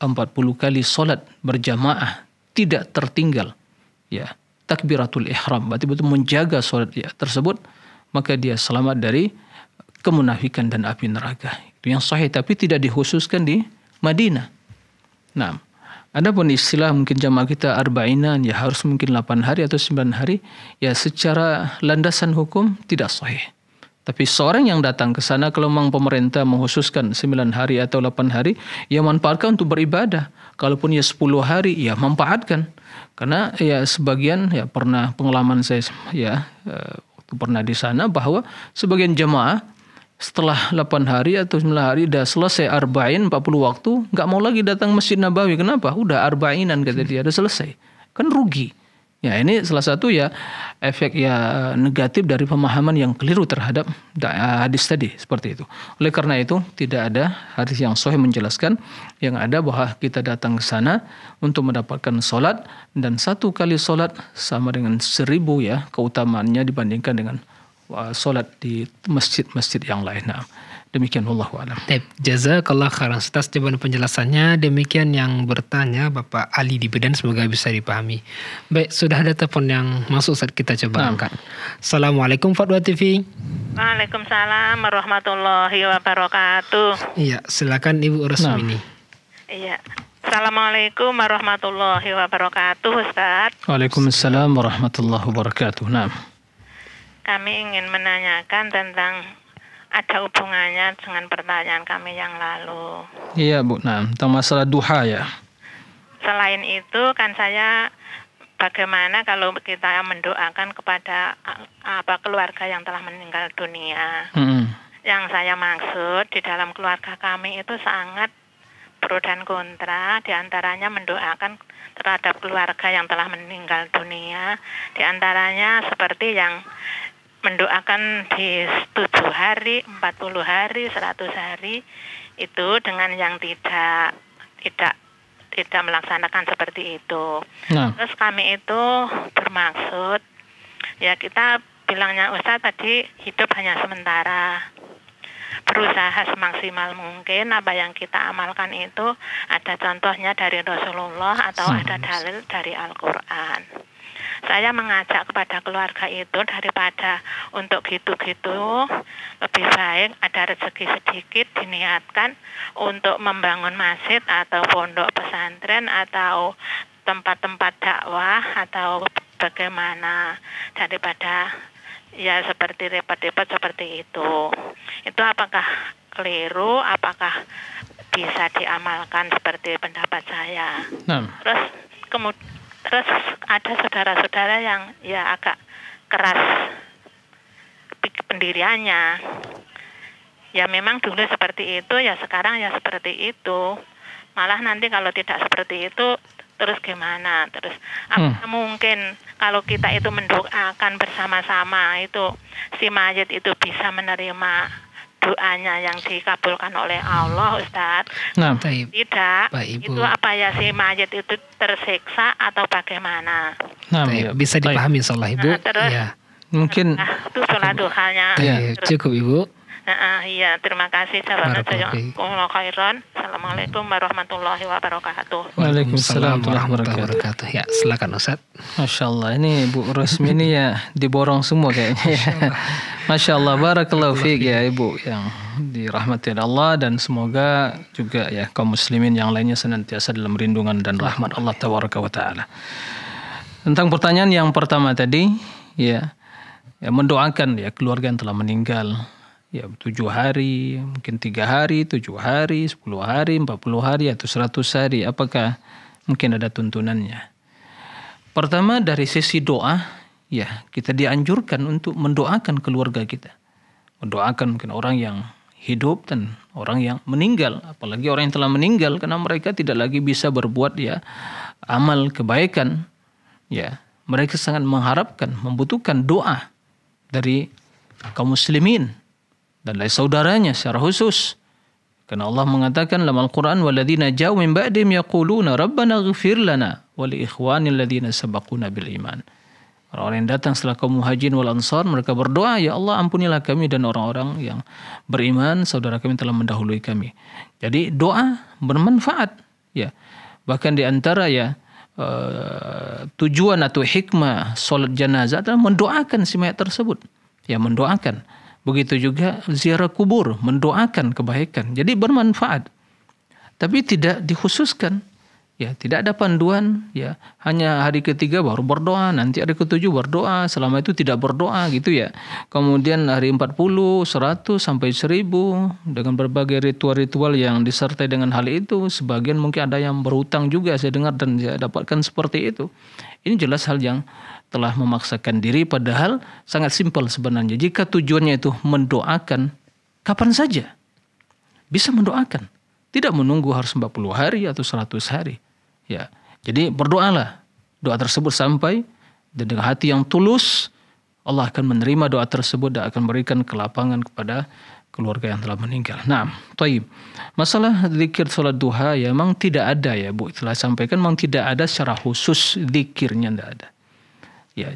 40 kali salat berjamaah tidak tertinggal ya takbiratul ihram berarti betul menjaga salat ya, tersebut maka dia selamat dari kemunafikan dan api neraka itu yang sahih tapi tidak dikhususkan di Madinah nah pun istilah mungkin jamaah kita arbainan ya harus mungkin 8 hari atau 9 hari ya secara landasan hukum tidak sahih. Tapi seorang yang datang ke sana kalau memang pemerintah menghususkan 9 hari atau 8 hari ya manfaatkan untuk beribadah. Kalaupun ya 10 hari ya manfaatkan. Karena ya sebagian ya pernah pengalaman saya ya eh, pernah di sana bahwa sebagian jemaah setelah 8 hari atau 9 hari udah selesai arba'in 40 waktu nggak mau lagi datang masjid Nabawi kenapa udah arba'inan kata dia udah selesai kan rugi ya ini salah satu ya efek ya negatif dari pemahaman yang keliru terhadap hadis tadi seperti itu oleh karena itu tidak ada hadis yang sahih menjelaskan yang ada bahwa kita datang ke sana untuk mendapatkan sholat dan satu kali sholat sama dengan seribu ya keutamaannya dibandingkan dengan Uh, solat di masjid-masjid yang lain. Nah, demikian wallahu alam. Baik, jazakallah khairan atas jawaban penjelasannya. Demikian yang bertanya Bapak Ali di Bedan semoga bisa dipahami. Baik, sudah ada telepon yang masuk saat kita coba nah. angkat. Assalamualaikum Fatwa TV. Waalaikumsalam warahmatullahi wabarakatuh. Iya, silakan Ibu Rosmini. Nah. Iya. Assalamualaikum warahmatullahi wabarakatuh, Ustaz. Waalaikumsalam warahmatullahi wabarakatuh. Nah. Kami ingin menanyakan tentang ada hubungannya dengan pertanyaan kami yang lalu. Iya, Bu. Nah, tentang masalah duha ya. Selain itu kan saya bagaimana kalau kita mendoakan kepada apa keluarga yang telah meninggal dunia. Hmm. Yang saya maksud di dalam keluarga kami itu sangat pro dan kontra diantaranya mendoakan terhadap keluarga yang telah meninggal dunia diantaranya seperti yang mendoakan di tujuh hari, 40 hari, 100 hari itu dengan yang tidak tidak tidak melaksanakan seperti itu. Nah. Terus kami itu bermaksud ya kita bilangnya Ustaz tadi hidup hanya sementara. Berusaha semaksimal mungkin apa yang kita amalkan itu ada contohnya dari Rasulullah atau ada dalil dari Al-Qur'an saya mengajak kepada keluarga itu daripada untuk gitu-gitu lebih baik ada rezeki sedikit diniatkan untuk membangun masjid atau pondok pesantren atau tempat-tempat dakwah atau bagaimana daripada ya seperti repot-repot seperti itu. Itu apakah keliru? Apakah bisa diamalkan seperti pendapat saya? Nah. Terus kemudian Terus ada saudara-saudara yang ya agak keras pendiriannya. Ya memang dulu seperti itu, ya sekarang ya seperti itu. Malah nanti kalau tidak seperti itu, terus gimana? Terus apa hmm. mungkin kalau kita itu mendoakan bersama-sama itu si mayat itu bisa menerima doanya yang dikabulkan oleh Allah Ustaz. Nah, tidak. Baik, Ibu. Itu apa ya si mayat itu tersiksa atau bagaimana? Nah, Taib. bisa dipahami seolah Ibu. Nah, terus, ya. Mungkin nah, itu salah duhanya. Ya, cukup Ibu. Nah, iya, terima kasih sahabat Jazakumullah khairan. Assalamualaikum warahmatullahi wabarakatuh. Waalaikumsalam warahmatullahi wabarakatuh. Ya, silakan Ustaz. Masya Allah, ini Bu Rosmi ini ya diborong semua kayaknya ya. Masya Allah, barakallahu fiq ya Ibu yang dirahmati Allah dan semoga juga ya kaum muslimin yang lainnya senantiasa dalam rindungan dan rahmat Allah tabaraka wa taala. Tentang pertanyaan yang pertama tadi, ya, ya mendoakan ya keluarga yang telah meninggal ya tujuh hari, mungkin tiga hari, tujuh hari, sepuluh hari, empat puluh hari atau seratus hari, apakah mungkin ada tuntunannya? Pertama dari sisi doa, ya kita dianjurkan untuk mendoakan keluarga kita, mendoakan mungkin orang yang hidup dan orang yang meninggal, apalagi orang yang telah meninggal karena mereka tidak lagi bisa berbuat ya amal kebaikan, ya mereka sangat mengharapkan, membutuhkan doa dari kaum muslimin dan lain saudaranya secara khusus. Karena Allah mengatakan dalam Al-Quran, وَالَّذِينَ جَاءُوا مِنْ بَعْدِهِمْ يَقُولُونَ رَبَّنَا غِفِرْ لَنَا وَلِإِخْوَانِ الَّذِينَ سَبَقُونَ بِالْإِمَانِ Orang-orang yang datang setelah kaum muhajin wal ansar, mereka berdoa, Ya Allah ampunilah kami dan orang-orang yang beriman, saudara kami telah mendahului kami. Jadi doa bermanfaat. ya Bahkan di antara ya, Uh, tujuan atau hikmah solat jenazah adalah mendoakan si mayat tersebut. Ya mendoakan. Begitu juga ziarah kubur, mendoakan kebaikan. Jadi bermanfaat. Tapi tidak dikhususkan ya tidak ada panduan ya hanya hari ketiga baru berdoa nanti hari ketujuh berdoa selama itu tidak berdoa gitu ya kemudian hari 40 100 sampai 1000 dengan berbagai ritual-ritual yang disertai dengan hal itu sebagian mungkin ada yang berutang juga saya dengar dan saya dapatkan seperti itu ini jelas hal yang telah memaksakan diri padahal sangat simpel sebenarnya jika tujuannya itu mendoakan kapan saja bisa mendoakan tidak menunggu harus 40 hari atau 100 hari. Ya. Jadi berdoalah. Doa tersebut sampai dan dengan hati yang tulus Allah akan menerima doa tersebut dan akan memberikan kelapangan kepada keluarga yang telah meninggal. Nah, taib. Masalah zikir sholat duha ya memang tidak ada ya Bu. Telah sampaikan memang tidak ada secara khusus zikirnya tidak ada. Ya,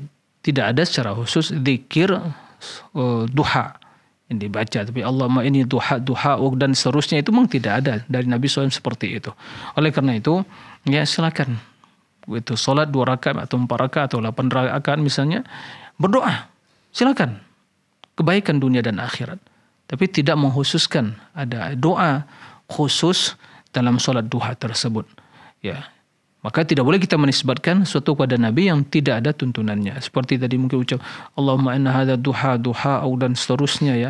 tidak ada secara khusus zikir uh, duha yang dibaca tapi Allah ma ini duha duha dan seterusnya itu memang tidak ada dari Nabi SAW seperti itu oleh karena itu ya silakan itu sholat dua rakaat atau empat rakaat atau delapan rakaat misalnya berdoa silakan kebaikan dunia dan akhirat tapi tidak mengkhususkan ada doa khusus dalam sholat duha tersebut ya maka tidak boleh kita menisbatkan suatu kepada Nabi yang tidak ada tuntunannya. Seperti tadi mungkin ucap Allahumma inna hadha duha duha au dan seterusnya ya.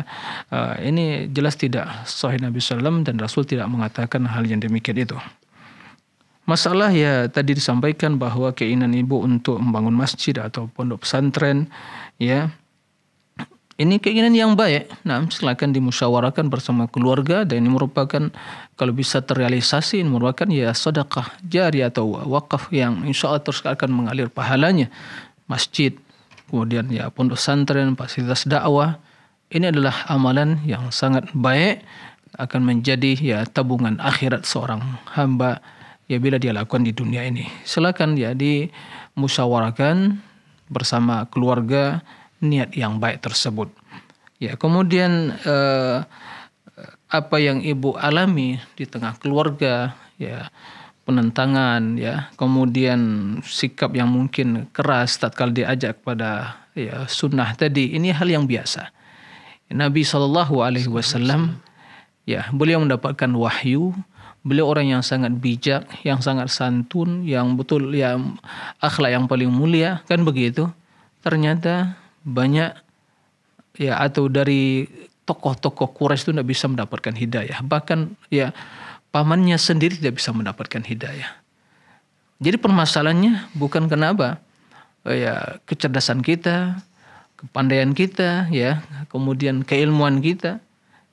Uh, ini jelas tidak sahih Nabi SAW dan Rasul tidak mengatakan hal yang demikian itu. Masalah ya tadi disampaikan bahwa keinginan ibu untuk membangun masjid atau pondok pesantren ya ini keinginan yang baik. Nah, silakan dimusyawarakan bersama keluarga dan ini merupakan kalau bisa terrealisasi ini merupakan ya sedekah jari atau wakaf yang insya Allah terus akan mengalir pahalanya. Masjid, kemudian ya pondok pesantren, fasilitas dakwah. Ini adalah amalan yang sangat baik akan menjadi ya tabungan akhirat seorang hamba ya bila dia lakukan di dunia ini. Silakan ya dimusyawarakan bersama keluarga niat yang baik tersebut. Ya, kemudian eh, apa yang ibu alami di tengah keluarga, ya penentangan, ya, kemudian sikap yang mungkin keras tatkala diajak pada ya sunnah tadi, ini hal yang biasa. Nabi Shallallahu Alaihi Wasallam, ya, beliau mendapatkan wahyu, beliau orang yang sangat bijak, yang sangat santun, yang betul, yang akhlak yang paling mulia, kan begitu. Ternyata banyak ya atau dari tokoh-tokoh Quraisy itu tidak bisa mendapatkan hidayah. Bahkan ya pamannya sendiri tidak bisa mendapatkan hidayah. Jadi permasalahannya bukan kenapa oh, ya kecerdasan kita, kepandaian kita, ya kemudian keilmuan kita,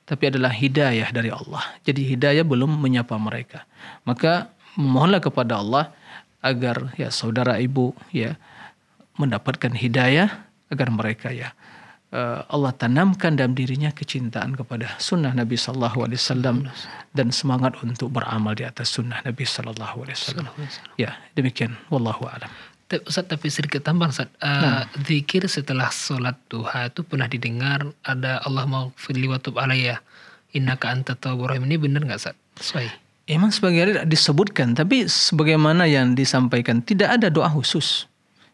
tapi adalah hidayah dari Allah. Jadi hidayah belum menyapa mereka. Maka mohonlah kepada Allah agar ya saudara ibu ya mendapatkan hidayah agar mereka ya eh, Allah tanamkan dalam dirinya kecintaan kepada sunnah Nabi Sallallahu Alaihi Wasallam dan semangat untuk beramal di atas sunnah Nabi Sallallahu Alaihi Wasallam. Ya demikian. Wallahu a'lam. Ustaz tapi sedikit tambahan Ustaz. Uh, nah. Zikir setelah sholat duha itu pernah didengar ada Allah mau maghfirli wa tub inna ka anta tawwabur ini benar nggak Ustaz? Sesuai. Emang sebagai disebutkan tapi sebagaimana yang disampaikan tidak ada doa khusus.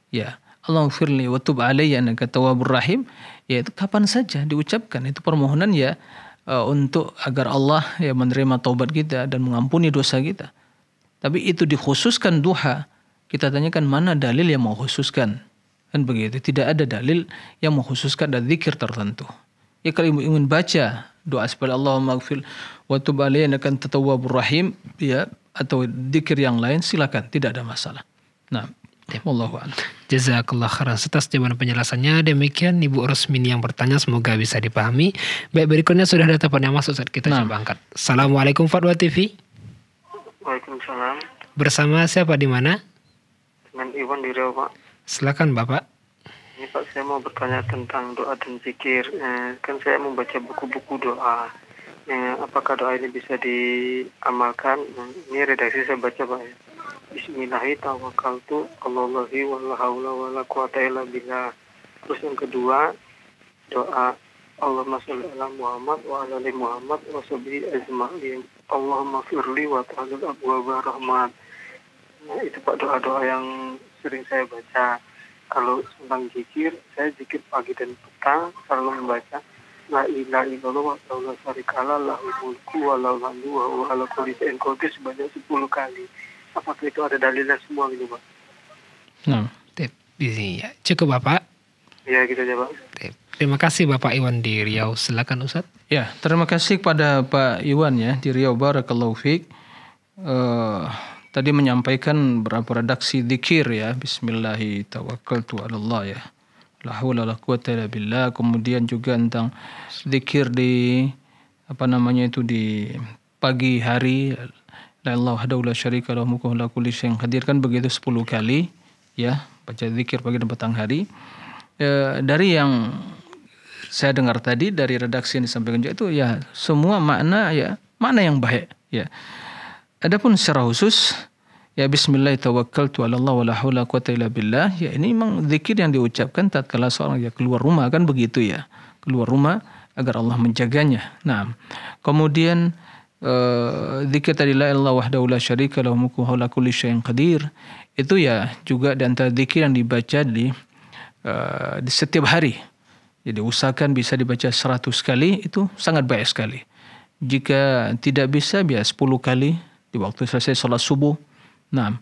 Ya. Allahum firli wa tub alayya annaka tawwabur rahim yaitu kapan saja diucapkan itu permohonan ya uh, untuk agar Allah ya menerima taubat kita dan mengampuni dosa kita. Tapi itu dikhususkan duha, kita tanyakan mana dalil yang mau khususkan Kan begitu, tidak ada dalil yang mengkhususkan dan zikir tertentu. Ya kalau ibu ingin baca doa seperti Allahumma gfir wa tub akan tatawwabur rahim ya atau zikir yang lain silakan, tidak ada masalah. Nah, wallahu a'lam. Jazakallah khairan atas jawaban penjelasannya. Demikian Ibu Rosmini yang bertanya semoga bisa dipahami. Baik berikutnya sudah ada telepon yang masuk saat Kita nah. coba angkat. Assalamualaikum Fatwa TV. Waalaikumsalam. Bersama siapa di mana? Dengan Iwan di Riau Pak. Silakan Bapak. Ini Pak saya mau bertanya tentang doa dan zikir. Eh, kan saya membaca buku-buku doa. Eh, apakah doa ini bisa diamalkan? Ini redaksi saya baca Pak. Ya. Bismillahirrahmanirrahim Allahi wala haula wala quwata illa billah terus yang kedua doa Allahumma sholli ala Muhammad wa ala ali Muhammad wa sahbihi ajma'in Allahumma firli wa ta'alil abwaba rahmat nah, itu pak doa-doa yang sering saya baca kalau tentang zikir saya zikir pagi dan petang selalu membaca la ilaha illallah wa ta'ala syarikala lahul mulku wa lahul hamdu wa huwa ala kulli syai'in qadir sebanyak 10 kali apakah itu ada dalilnya semua gitu pak nah tip ya cukup bapak ya gitu aja pak tip Terima kasih Bapak Iwan di Riau. Silakan Ustaz. Ya, terima kasih kepada Pak Iwan ya di Riau Barakallahu Fik. Uh, tadi menyampaikan berapa redaksi dikir ya. Bismillahirrahmanirrahim. ya. La haula la quwata illa billah. Kemudian juga tentang dikir di apa namanya itu di pagi hari yang hadirkan begitu 10 kali ya baca zikir pagi dan petang hari e, dari yang saya dengar tadi dari redaksi yang disampaikan juga itu ya semua makna ya mana yang baik ya adapun secara khusus ya bismillah tawakkaltu ala Allah wa la haula illa billah ya ini memang zikir yang diucapkan tatkala seorang ya keluar rumah kan begitu ya keluar rumah agar Allah menjaganya nah kemudian Eh, zikir tadi la ilaha wahdahu la syarika lahu mulku haula kulli syai'in qadir itu ya juga di antara zikir yang dibaca di, uh, di setiap hari. Jadi usahakan bisa dibaca 100 kali itu sangat baik sekali. Jika tidak bisa biar 10 kali di waktu selesai salat subuh. Nah,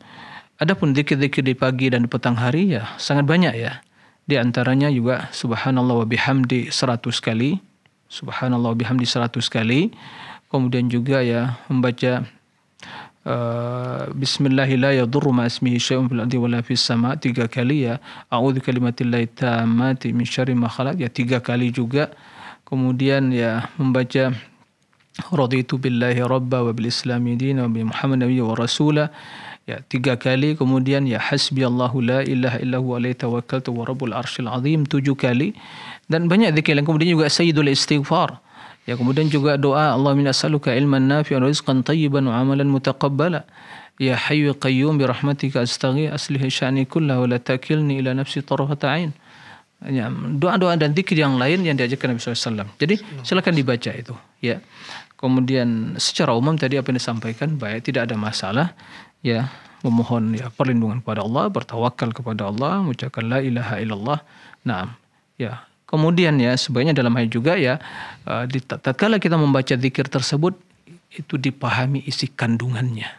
adapun zikir-zikir di pagi dan di petang hari ya sangat banyak ya. Di antaranya juga subhanallah wa bihamdi 100 kali, subhanallah wa bihamdi 100 kali. kemudian juga ya membaca uh, Bismillahirrahmanirrahim tiga kali ya A'udhu kalimatillahi ta'amati min syari makhalat ya tiga kali juga kemudian ya membaca Raditu billahi rabba wa bil islami dina wa bi muhammad nabi wa rasulah ya tiga kali kemudian ya hasbi Allah la ilaha illa huwa alaihi tawakkaltu wa rabbul arshil azim tujuh kali dan banyak zikir yang kemudian juga sayyidul istighfar Ya kemudian juga doa Allah minna saluka ilman wa rizqan tayyiban wa amalan mutakabbala. Ya hayu ya qayyum bi rahmatika astaghi aslih sya'ni kullahu la takilni ila nafsi tarfata ain. Ya, doa-doa dan zikir yang lain yang diajarkan Nabi SAW. Jadi silakan dibaca itu. Ya. Kemudian secara umum tadi apa yang disampaikan baik tidak ada masalah. Ya, memohon ya perlindungan kepada Allah, bertawakal kepada Allah, mengucapkan la ilaha illallah. Naam. Ya, Kemudian ya sebaiknya dalam hal juga ya uh, tatkala kita membaca zikir tersebut itu dipahami isi kandungannya.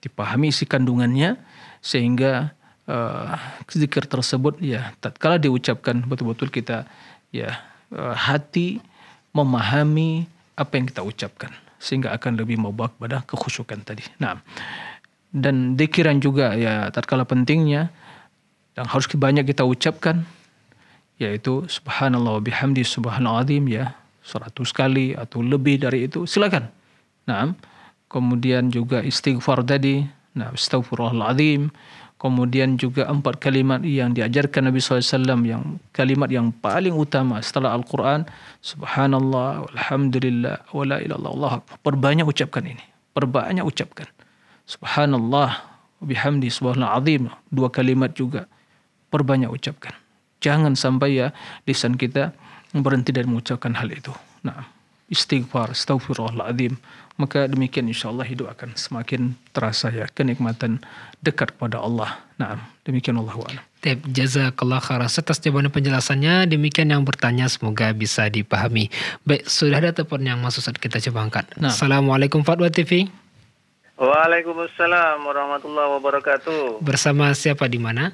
Dipahami isi kandungannya sehingga uh, zikir tersebut ya tatkala diucapkan betul-betul kita ya uh, hati memahami apa yang kita ucapkan sehingga akan lebih membawa kepada kekhusyukan tadi. Nah, dan dikiran juga ya tatkala pentingnya yang harus banyak kita ucapkan yaitu subhanallah bihamdi subhanallah ya 100 kali atau lebih dari itu silakan. Nah, kemudian juga istighfar tadi, nah astagfirullahaladzim, kemudian juga empat kalimat yang diajarkan Nabi SAW yang kalimat yang paling utama setelah Al-Quran subhanallah alhamdulillah wala ilallah Allah perbanyak ucapkan ini perbanyak ucapkan subhanallah bihamdi subhanallah dua kalimat juga perbanyak ucapkan Jangan sampai ya lisan kita berhenti dan mengucapkan hal itu. Nah, istighfar, astaghfirullahaladzim. Maka demikian insya Allah hidup akan semakin terasa ya kenikmatan dekat pada Allah. Nah, demikian Allah wa'ala. Tep, jazakallah khairan atas jawaban penjelasannya. Demikian yang bertanya semoga bisa dipahami. Baik, sudah ada telepon yang masuk saat kita coba angkat. Nah. Assalamualaikum Fatwa TV. Waalaikumsalam warahmatullahi wabarakatuh. Bersama siapa di mana?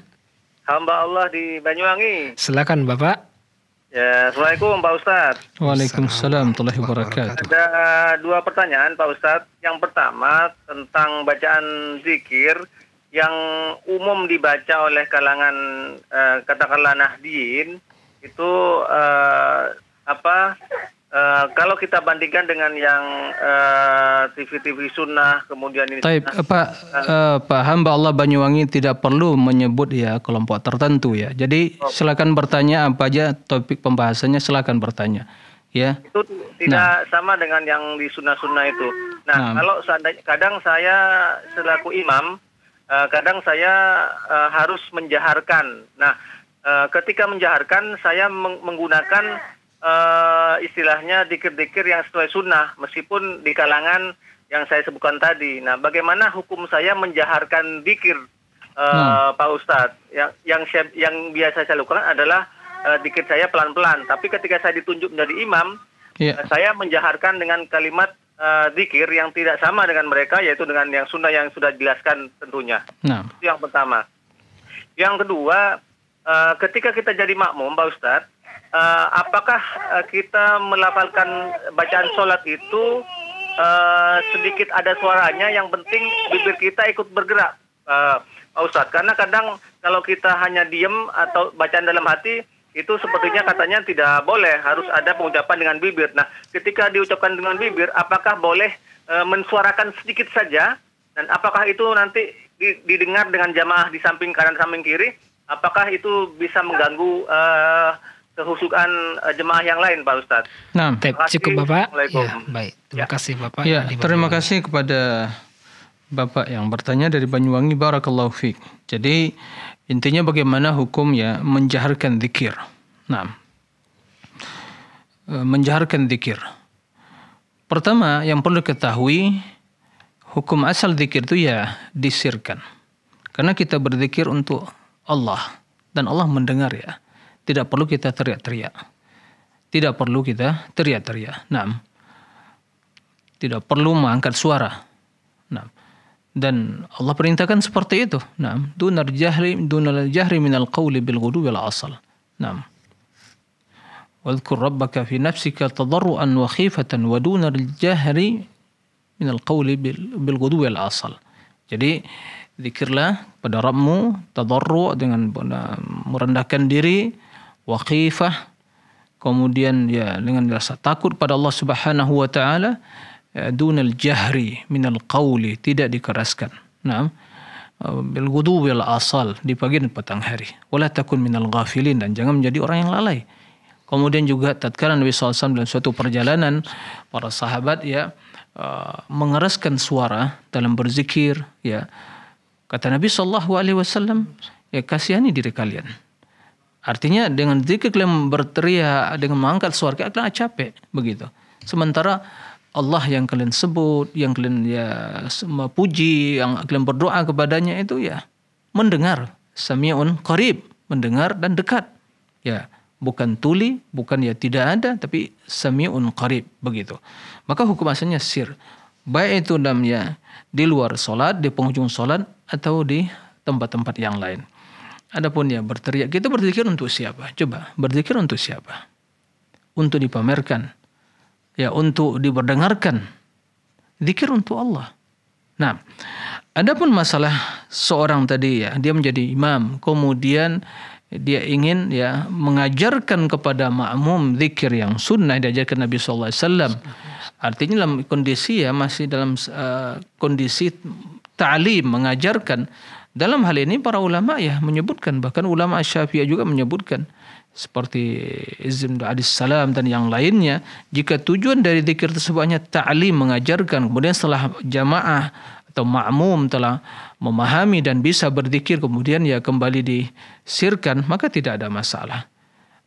Hamba Allah di Banyuwangi. Silakan Bapak. Ya, Assalamualaikum Pak Ustadz. Waalaikumsalam warahmatullahi wabarakatuh. Ada dua pertanyaan Pak Ustadz. Yang pertama tentang bacaan zikir yang umum dibaca oleh kalangan eh, katakanlah Nahdiin itu eh, apa Uh, kalau kita bandingkan dengan yang eh, TV-TV uh, sunnah kemudian ini Taip, sunnah, Pak uh, Pak hamba Allah Banyuwangi tidak perlu menyebut ya kelompok tertentu ya. Jadi okay. Oh. silakan bertanya apa aja topik pembahasannya silakan bertanya. Ya. Itu tidak nah. sama dengan yang di sunnah-sunnah itu. Nah, nah, kalau seandainya kadang saya selaku imam uh, kadang saya uh, harus menjaharkan. Nah, uh, ketika menjaharkan saya meng menggunakan uh, istilahnya dikir-dikir yang sesuai sunnah meskipun di kalangan yang saya sebutkan tadi. Nah, bagaimana hukum saya menjaharkan dikir uh, hmm. Pak Ustadz? Yang yang saya, yang biasa saya lakukan adalah uh, dikir saya pelan-pelan. Tapi ketika saya ditunjuk menjadi imam, yeah. Iya. uh, saya menjaharkan dengan kalimat dikir yang tidak sama dengan mereka, yaitu dengan yang sunnah yang sudah dijelaskan tentunya. Nah. Itu yang pertama. Yang kedua, ketika kita jadi makmum, Pak Ustadz, uh, apakah eh, kita melafalkan bacaan sholat itu uh, sedikit ada suaranya yang penting bibir kita ikut bergerak uh, Pak Ustadz karena kadang kalau kita hanya diem atau bacaan dalam hati itu sepertinya katanya tidak boleh harus ada pengucapan dengan bibir nah ketika diucapkan dengan bibir apakah boleh uh, mensuarakan sedikit saja dan apakah itu nanti didengar dengan jamaah di samping kanan samping kiri apakah itu bisa mengganggu uh, kehusukan eh, jemaah yang lain Pak Ustadz. Nah, cukup Bapak. Ya, baik, terima ya. kasih Bapak. Ya, terima kasih kepada Bapak yang bertanya dari Banyuwangi Barakallahu Fik. Jadi intinya bagaimana hukum ya menjaharkan zikir. Nah, eh, menjaharkan zikir. Pertama yang perlu diketahui hukum asal zikir itu ya disirkan. Karena kita berzikir untuk Allah dan Allah mendengar ya. Tidak perlu kita teriak-teriak. Tidak perlu kita teriak-teriak. Nah, tidak perlu mengangkat suara. Nah, dan Allah perintahkan seperti itu. Nah, dunar jahri dunar jahri min al qauli bil ghudu bil asal. Nah. ربك في نفسك تضرعا وخيفة ودون الجهر min al qawli bil, bil ghudu asal. Jadi zikirlah pada Rabbmu tadarru dengan um, merendahkan diri waqifah kemudian ya dengan rasa takut pada Allah Subhanahu wa taala ya, dunal jahri minal qawli tidak dikeraskan. Naam. Eh, bil ghudu wal asal di pagi dan petang hari. Wala takun minal ghafilin dan jangan menjadi orang yang lalai. Kemudian juga tatkala Nabi SAW dalam suatu perjalanan para sahabat ya eh, mengeraskan suara dalam berzikir ya. Kata Nabi Alaihi Wasallam ya kasihani diri kalian Artinya dengan zikir kalian berteriak, dengan mengangkat suara kalian, akan capek begitu. Sementara Allah yang kalian sebut, yang kalian ya semua puji, yang kalian berdoa kepadanya itu ya mendengar. Sami'un qarib, mendengar dan dekat. Ya, bukan tuli, bukan ya tidak ada, tapi sami'un qarib begitu. Maka hukum asalnya sir. Baik itu dalam ya di luar solat, di penghujung solat atau di tempat-tempat yang lain. Adapun ya berteriak, kita berzikir untuk siapa? Coba berzikir untuk siapa? Untuk dipamerkan, ya untuk diperdengarkan. Zikir untuk Allah. Nah, adapun masalah seorang tadi ya, dia menjadi imam, kemudian dia ingin ya mengajarkan kepada makmum zikir yang sunnah diajarkan Nabi Alaihi Wasallam, Artinya dalam kondisi ya masih dalam uh, kondisi ta'lim mengajarkan dalam hal ini para ulama ya menyebutkan bahkan ulama Syafi'i juga menyebutkan seperti Izm Adis Salam dan yang lainnya jika tujuan dari zikir tersebut hanya ta'lim mengajarkan kemudian setelah jamaah atau makmum telah memahami dan bisa berdikir kemudian ya kembali disirkan maka tidak ada masalah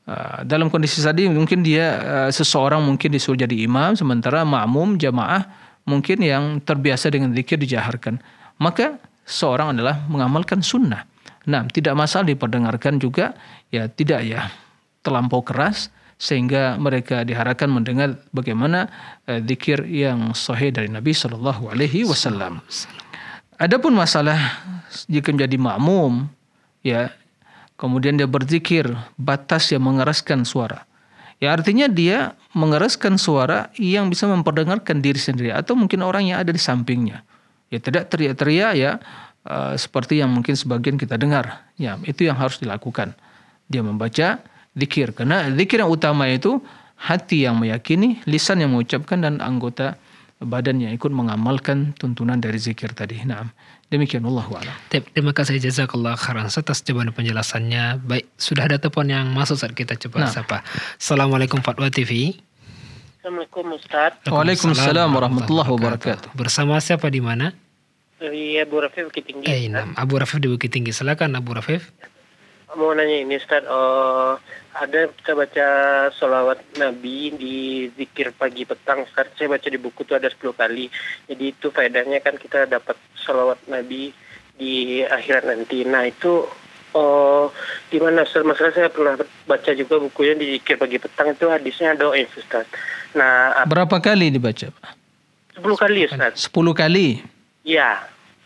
ah, dalam kondisi tadi mungkin dia ah, seseorang mungkin disuruh jadi imam sementara makmum jamaah mungkin yang terbiasa dengan zikir dijaharkan maka seorang adalah mengamalkan sunnah. Nah, tidak masalah diperdengarkan juga, ya tidak ya terlampau keras sehingga mereka diharapkan mendengar bagaimana eh, zikir yang sahih dari Nabi Shallallahu Alaihi Wasallam. Adapun masalah jika menjadi makmum, ya kemudian dia berzikir batas yang mengeraskan suara. Ya artinya dia mengeraskan suara yang bisa memperdengarkan diri sendiri atau mungkin orang yang ada di sampingnya ya tidak teriak-teriak ya uh, seperti yang mungkin sebagian kita dengar ya itu yang harus dilakukan dia membaca zikir karena zikir yang utama itu hati yang meyakini lisan yang mengucapkan dan anggota badan yang ikut mengamalkan tuntunan dari zikir tadi. Nah, demikian Allah Terima kasih jazakallah khairan atas jawaban penjelasannya. Baik, sudah ada telepon yang masuk saat kita coba nah. siapa Assalamualaikum Fatwa TV. Assalamualaikum Ustaz. Waalaikumsalam warahmatullahi wabarakatuh. Bersama siapa di mana? Iya Abu Rafif Bukit Tinggi. Eh, kan? Abu Rafif di Bukit Tinggi. Silakan Abu Rafif. Mau nanya ini Ustaz, oh, ada kita baca solawat Nabi di zikir pagi petang Ustaz. Saya baca di buku itu ada 10 kali. Jadi itu faedahnya kan kita dapat solawat Nabi di akhirat nanti. Nah itu Oh, eh, di mana Ustaz? Masalah saya pernah baca juga bukunya di zikir pagi petang itu hadisnya doa Ustaz. Nah, ah, berapa kali dibaca? 10 kali Ustaz. 10 kali? Iya.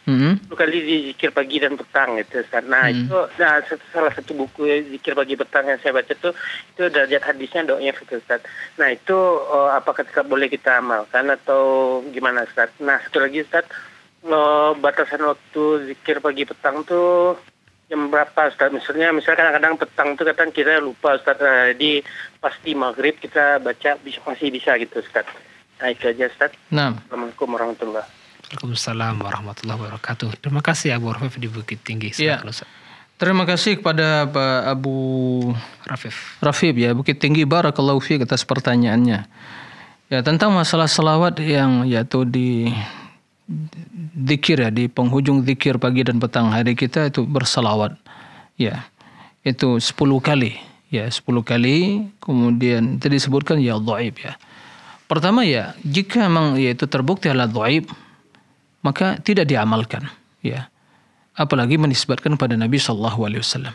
Mm-hmm. Bukan di zikir pagi dan petang itu. Karena mm-hmm. itu nah, salah satu buku zikir pagi petang yang saya baca itu, itu derajat hadisnya doanya fikir Ustaz. Nah itu oh, eh, apakah tetap boleh kita amalkan atau gimana Ustaz? Nah satu lagi Ustaz, oh, batasan waktu zikir pagi petang tuh jam berapa Ustaz? Misalnya misalnya kadang-kadang petang tuh kadang kita lupa Ustaz. Nah, jadi pasti maghrib kita baca bisa, masih bisa gitu Ustaz. Nah itu aja Ustaz. Nah. Assalamualaikum warahmatullahi Waalaikumsalam warahmatullahi wabarakatuh. Terima kasih Abu Rafif di Bukit Tinggi. Ya. Terima kasih kepada Pak Abu Rafif. Rafif ya, Bukit Tinggi barakallahu fiik atas pertanyaannya. Ya, tentang masalah selawat yang yaitu di zikir ya di penghujung zikir pagi dan petang hari kita itu berselawat. Ya. Itu 10 kali. Ya, 10 kali. Kemudian tadi disebutkan ya dhaif ya. Pertama ya, jika memang yaitu terbukti adalah dhaif, maka tidak diamalkan ya apalagi menisbatkan pada Nabi Shallallahu Alaihi Wasallam.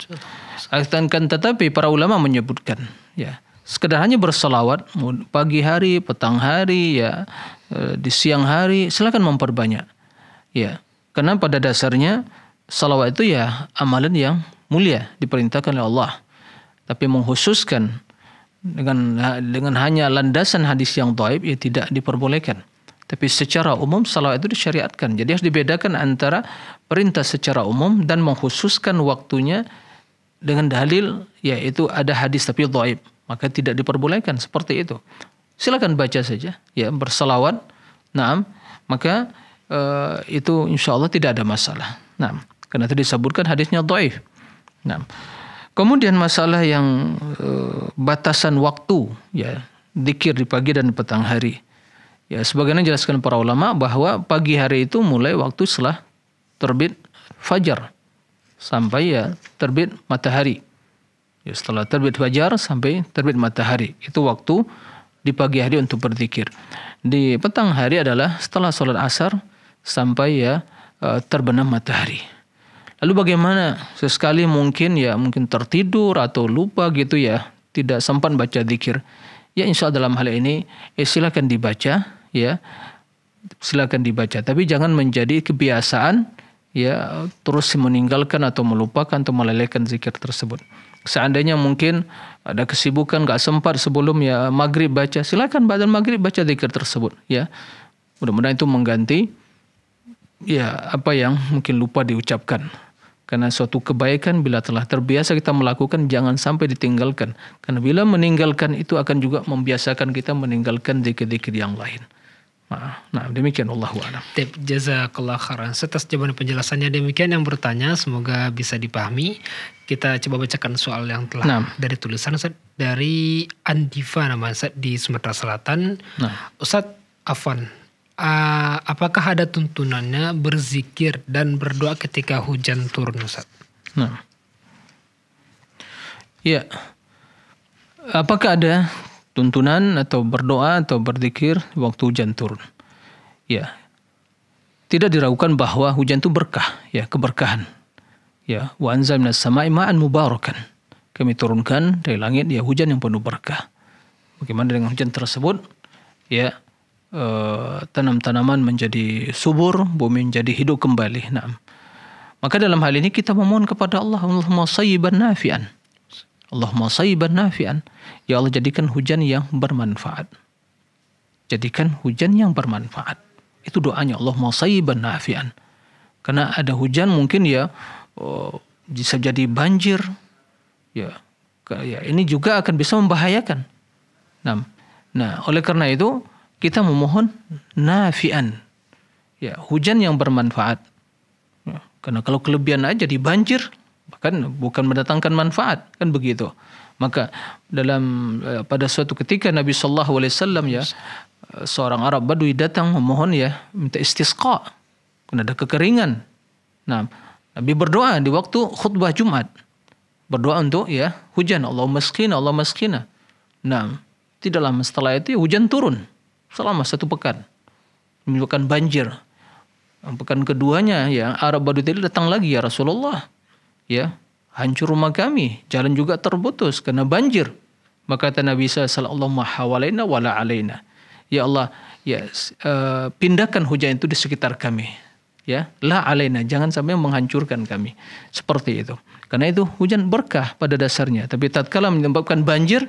Akan tetapi para ulama menyebutkan ya sekedar hanya berselawat pagi hari, petang hari, ya e, di siang hari silakan memperbanyak ya karena pada dasarnya salawat itu ya amalan yang mulia diperintahkan oleh Allah tapi menghususkan dengan dengan hanya landasan hadis yang taib ya tidak diperbolehkan tapi secara umum salawat itu disyariatkan. Jadi harus dibedakan antara perintah secara umum dan mengkhususkan waktunya dengan dalil yaitu ada hadis tapi dhaif. Maka tidak diperbolehkan seperti itu. Silakan baca saja ya bersalawat. Naam, maka e, itu insya Allah tidak ada masalah. Naam, karena tadi disebutkan hadisnya dhaif. Naam. Kemudian masalah yang e, batasan waktu ya, dikir di pagi dan petang hari. Ya, sebagaimana jelaskan para ulama bahwa pagi hari itu mulai waktu setelah terbit fajar sampai ya terbit matahari. Ya, setelah terbit fajar sampai terbit matahari. Itu waktu di pagi hari untuk berzikir. Di petang hari adalah setelah sholat asar sampai ya e, terbenam matahari. Lalu bagaimana? Sesekali mungkin ya mungkin tertidur atau lupa gitu ya, tidak sempat baca zikir. Ya insya Allah dalam hal ini ya silakan dibaca ya silakan dibaca tapi jangan menjadi kebiasaan ya terus meninggalkan atau melupakan atau melelehkan zikir tersebut seandainya mungkin ada kesibukan nggak sempat sebelum ya maghrib baca silakan badan maghrib baca zikir tersebut ya mudah-mudahan itu mengganti ya apa yang mungkin lupa diucapkan karena suatu kebaikan bila telah terbiasa kita melakukan jangan sampai ditinggalkan karena bila meninggalkan itu akan juga membiasakan kita meninggalkan zikir-zikir yang lain Nah, nah demikian Allah alam. Jazakallah khairan. Setas jawaban penjelasannya demikian yang bertanya semoga bisa dipahami. Kita coba bacakan soal yang telah nah. dari tulisan Ustaz dari Andiva nama Ustaz di Sumatera Selatan. Nah. Ustaz Afan, uh, apakah ada tuntunannya berzikir dan berdoa ketika hujan turun Ustaz? Nah. Ya. Apakah ada tuntunan atau berdoa atau berzikir waktu hujan turun. Ya. Tidak diragukan bahwa hujan itu berkah, ya, keberkahan. Ya, wa anzal minas sama'i ma'an mubarakan. Kami turunkan dari langit ya hujan yang penuh berkah. Bagaimana dengan hujan tersebut? Ya, eh, tanam-tanaman menjadi subur, bumi menjadi hidup kembali. Nah, maka dalam hal ini kita memohon kepada Allah, Allahumma sayyiban nafi'an. Allahumma sayyiban nafi'an. Ya Allah jadikan hujan yang bermanfaat. Jadikan hujan yang bermanfaat. Itu doanya Allahumma sayyiban nafi'an. Karena ada hujan mungkin ya oh, bisa jadi banjir. Ya, ya ini juga akan bisa membahayakan. Nah, nah oleh karena itu kita memohon nafi'an. Ya, hujan yang bermanfaat. Ya, karena kalau kelebihan aja di banjir, kan bukan mendatangkan manfaat kan begitu maka dalam eh, pada suatu ketika Nabi Shallallahu Alaihi Wasallam ya eh, seorang Arab Badui datang memohon ya minta istisqa karena ada kekeringan nah Nabi berdoa di waktu khutbah Jumat berdoa untuk ya hujan Allah maskina Allah meskina nah tidak lama setelah itu ya, hujan turun selama satu pekan menyebabkan banjir pekan keduanya ya Arab Badui tadi datang lagi ya Rasulullah ya hancur rumah kami, jalan juga terputus karena banjir. Maka kata Nabi sallallahu alaihi wala alaina. Ya Allah, ya eh, pindahkan hujan itu di sekitar kami. Ya, la alaina, jangan sampai menghancurkan kami. Seperti itu. Karena itu hujan berkah pada dasarnya, tapi tatkala menyebabkan banjir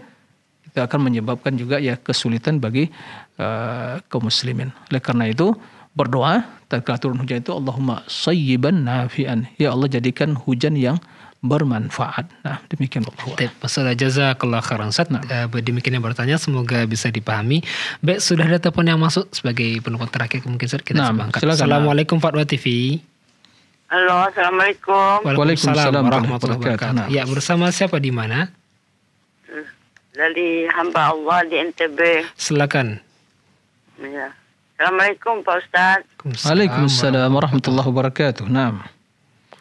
itu akan menyebabkan juga ya kesulitan bagi uh, kaum muslimin. Oleh karena itu, berdoa tatkala turun hujan itu Allahumma sayyiban nafian. Ya Allah jadikan hujan yang bermanfaat. Nah, demikian Allah. Pasal jazakallah khairan Ustaz. Nah. Eh, demikian yang bertanya semoga bisa dipahami. Baik, sudah ada telepon yang masuk sebagai penutup terakhir mungkin Ustaz kita nah, Assalamualaikum Fatwa TV. Halo, Assalamualaikum. Waalaikumsalam warahmatullahi wabarakatuh. Ya, bersama siapa di mana? Dari hamba Allah di NTB. Silakan. Ya. Assalamualaikum Pak Ustaz. Waalaikumsalam warahmatullahi wabarakatuh. Naam.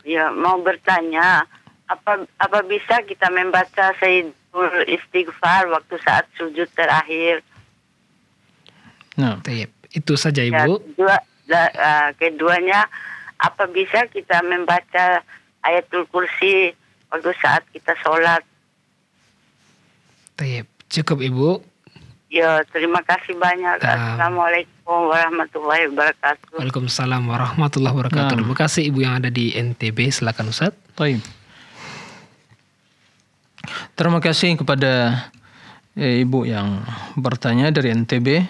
Ya, mau bertanya apa apa bisa kita membaca Sayyidul Istighfar waktu saat sujud terakhir? Nah, itu saja ya, Ibu. Ya, dua, da, uh, keduanya apa bisa kita membaca ayatul kursi waktu saat kita sholat? Tayyip. Cukup Ibu. Ya, terima kasih banyak. Assalamualaikum. Assalamualaikum warahmatullahi wabarakatuh. Waalaikumsalam warahmatullahi wabarakatuh. Nah. Terima kasih Ibu yang ada di NTB. Silakan Ustaz. Baik. Terima kasih kepada eh, Ibu yang bertanya dari NTB.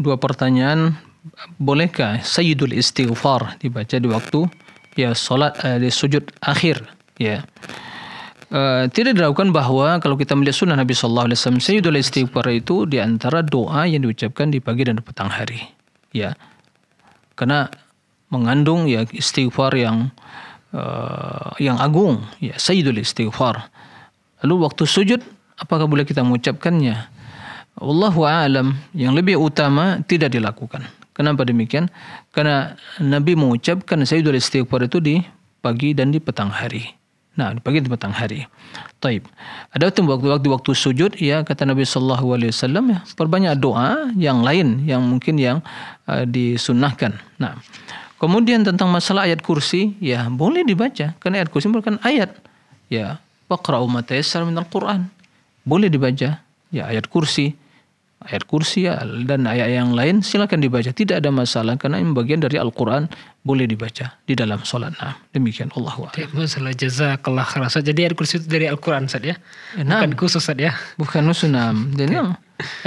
Dua pertanyaan. Bolehkah Sayyidul Istighfar dibaca di waktu ya salat eh, di sujud akhir ya. Eh, tidak dilakukan bahwa kalau kita melihat sunnah Nabi Shallallahu Alaihi Wasallam, sayyidul istighfar itu diantara doa yang diucapkan di pagi dan petang hari, ya, karena mengandung ya istighfar yang uh, yang agung, ya sayyidul istighfar. Lalu waktu sujud, apakah boleh kita mengucapkannya? Wallahu alam yang lebih utama tidak dilakukan. Kenapa demikian? Karena Nabi mengucapkan sayyidul istighfar itu di pagi dan di petang hari Nah, pagi di petang hari. Taib. Ada waktu waktu waktu sujud ya kata Nabi Shallallahu Alaihi Wasallam ya perbanyak doa yang lain yang mungkin yang uh, eh, disunahkan. Nah, kemudian tentang masalah ayat kursi ya boleh dibaca karena ayat kursi merupakan ayat ya. Waqra'u ma minal Qur'an. Boleh dibaca ya ayat kursi ayat kursi ya. dan ayat yang lain silakan dibaca tidak ada masalah karena ini bagian dari Al-Quran boleh dibaca di dalam sholat nah demikian Allah masalah jazakallah khairan jadi ayat kursi itu dari Al-Quran ya nah, bukan khusus ya bukan khusus nah jadi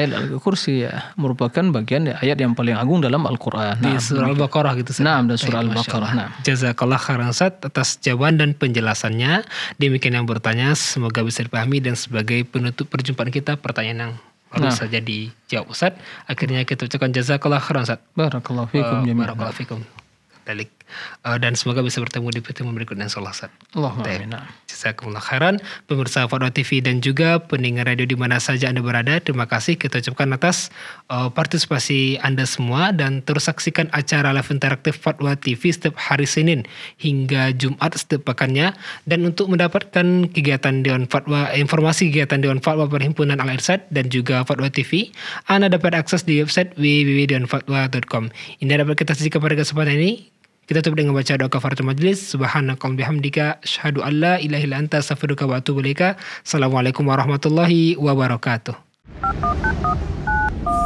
ayat al-kursi ya merupakan bagian ya, ayat yang paling agung dalam Al-Quran nah, surah Al-Baqarah gitu nah dan surah Al-Baqarah nah. jazakallah khairan atas jawaban dan penjelasannya demikian yang bertanya semoga bisa dipahami dan sebagai penutup perjumpaan kita pertanyaan yang lalu nah. saja dijawab Ustaz akhirnya kita ucapkan jazakallah khairan Ustaz barakallahu fikum uh, barakallahu fikum Dalik uh, dan semoga bisa bertemu di pertemuan berikutnya Ustaz. Allahumma amin. Ya. Jazakumullah khairan pemirsa Fatwa TV dan juga pendengar radio di mana saja Anda berada. Terima kasih kita ucapkan atas uh, partisipasi Anda semua dan terus saksikan acara live interaktif Fatwa TV setiap hari Senin hingga Jumat setiap pekannya dan untuk mendapatkan kegiatan Dewan Fatwa informasi kegiatan Dewan Fatwa Perhimpunan Al Irsad dan juga Fatwa TV Anda dapat akses di website www.dewanfatwa.com. Ini dapat kita sajikan pada kesempatan ini kita tutup dengan baca doa kafaratul majlis. Subhanakallahumma bihamdika asyhadu an la ilaha illa anta astaghfiruka wa atubu ilaika. Assalamualaikum warahmatullahi wabarakatuh.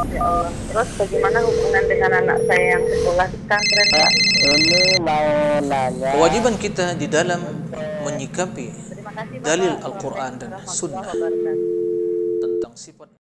Ya Allah. Terus bagaimana hubungan dengan anak saya yang sekolah di pesantren Ini mau nanya. Kewajiban kita di dalam menyikapi dalil Al-Quran dan Sunnah tentang sifat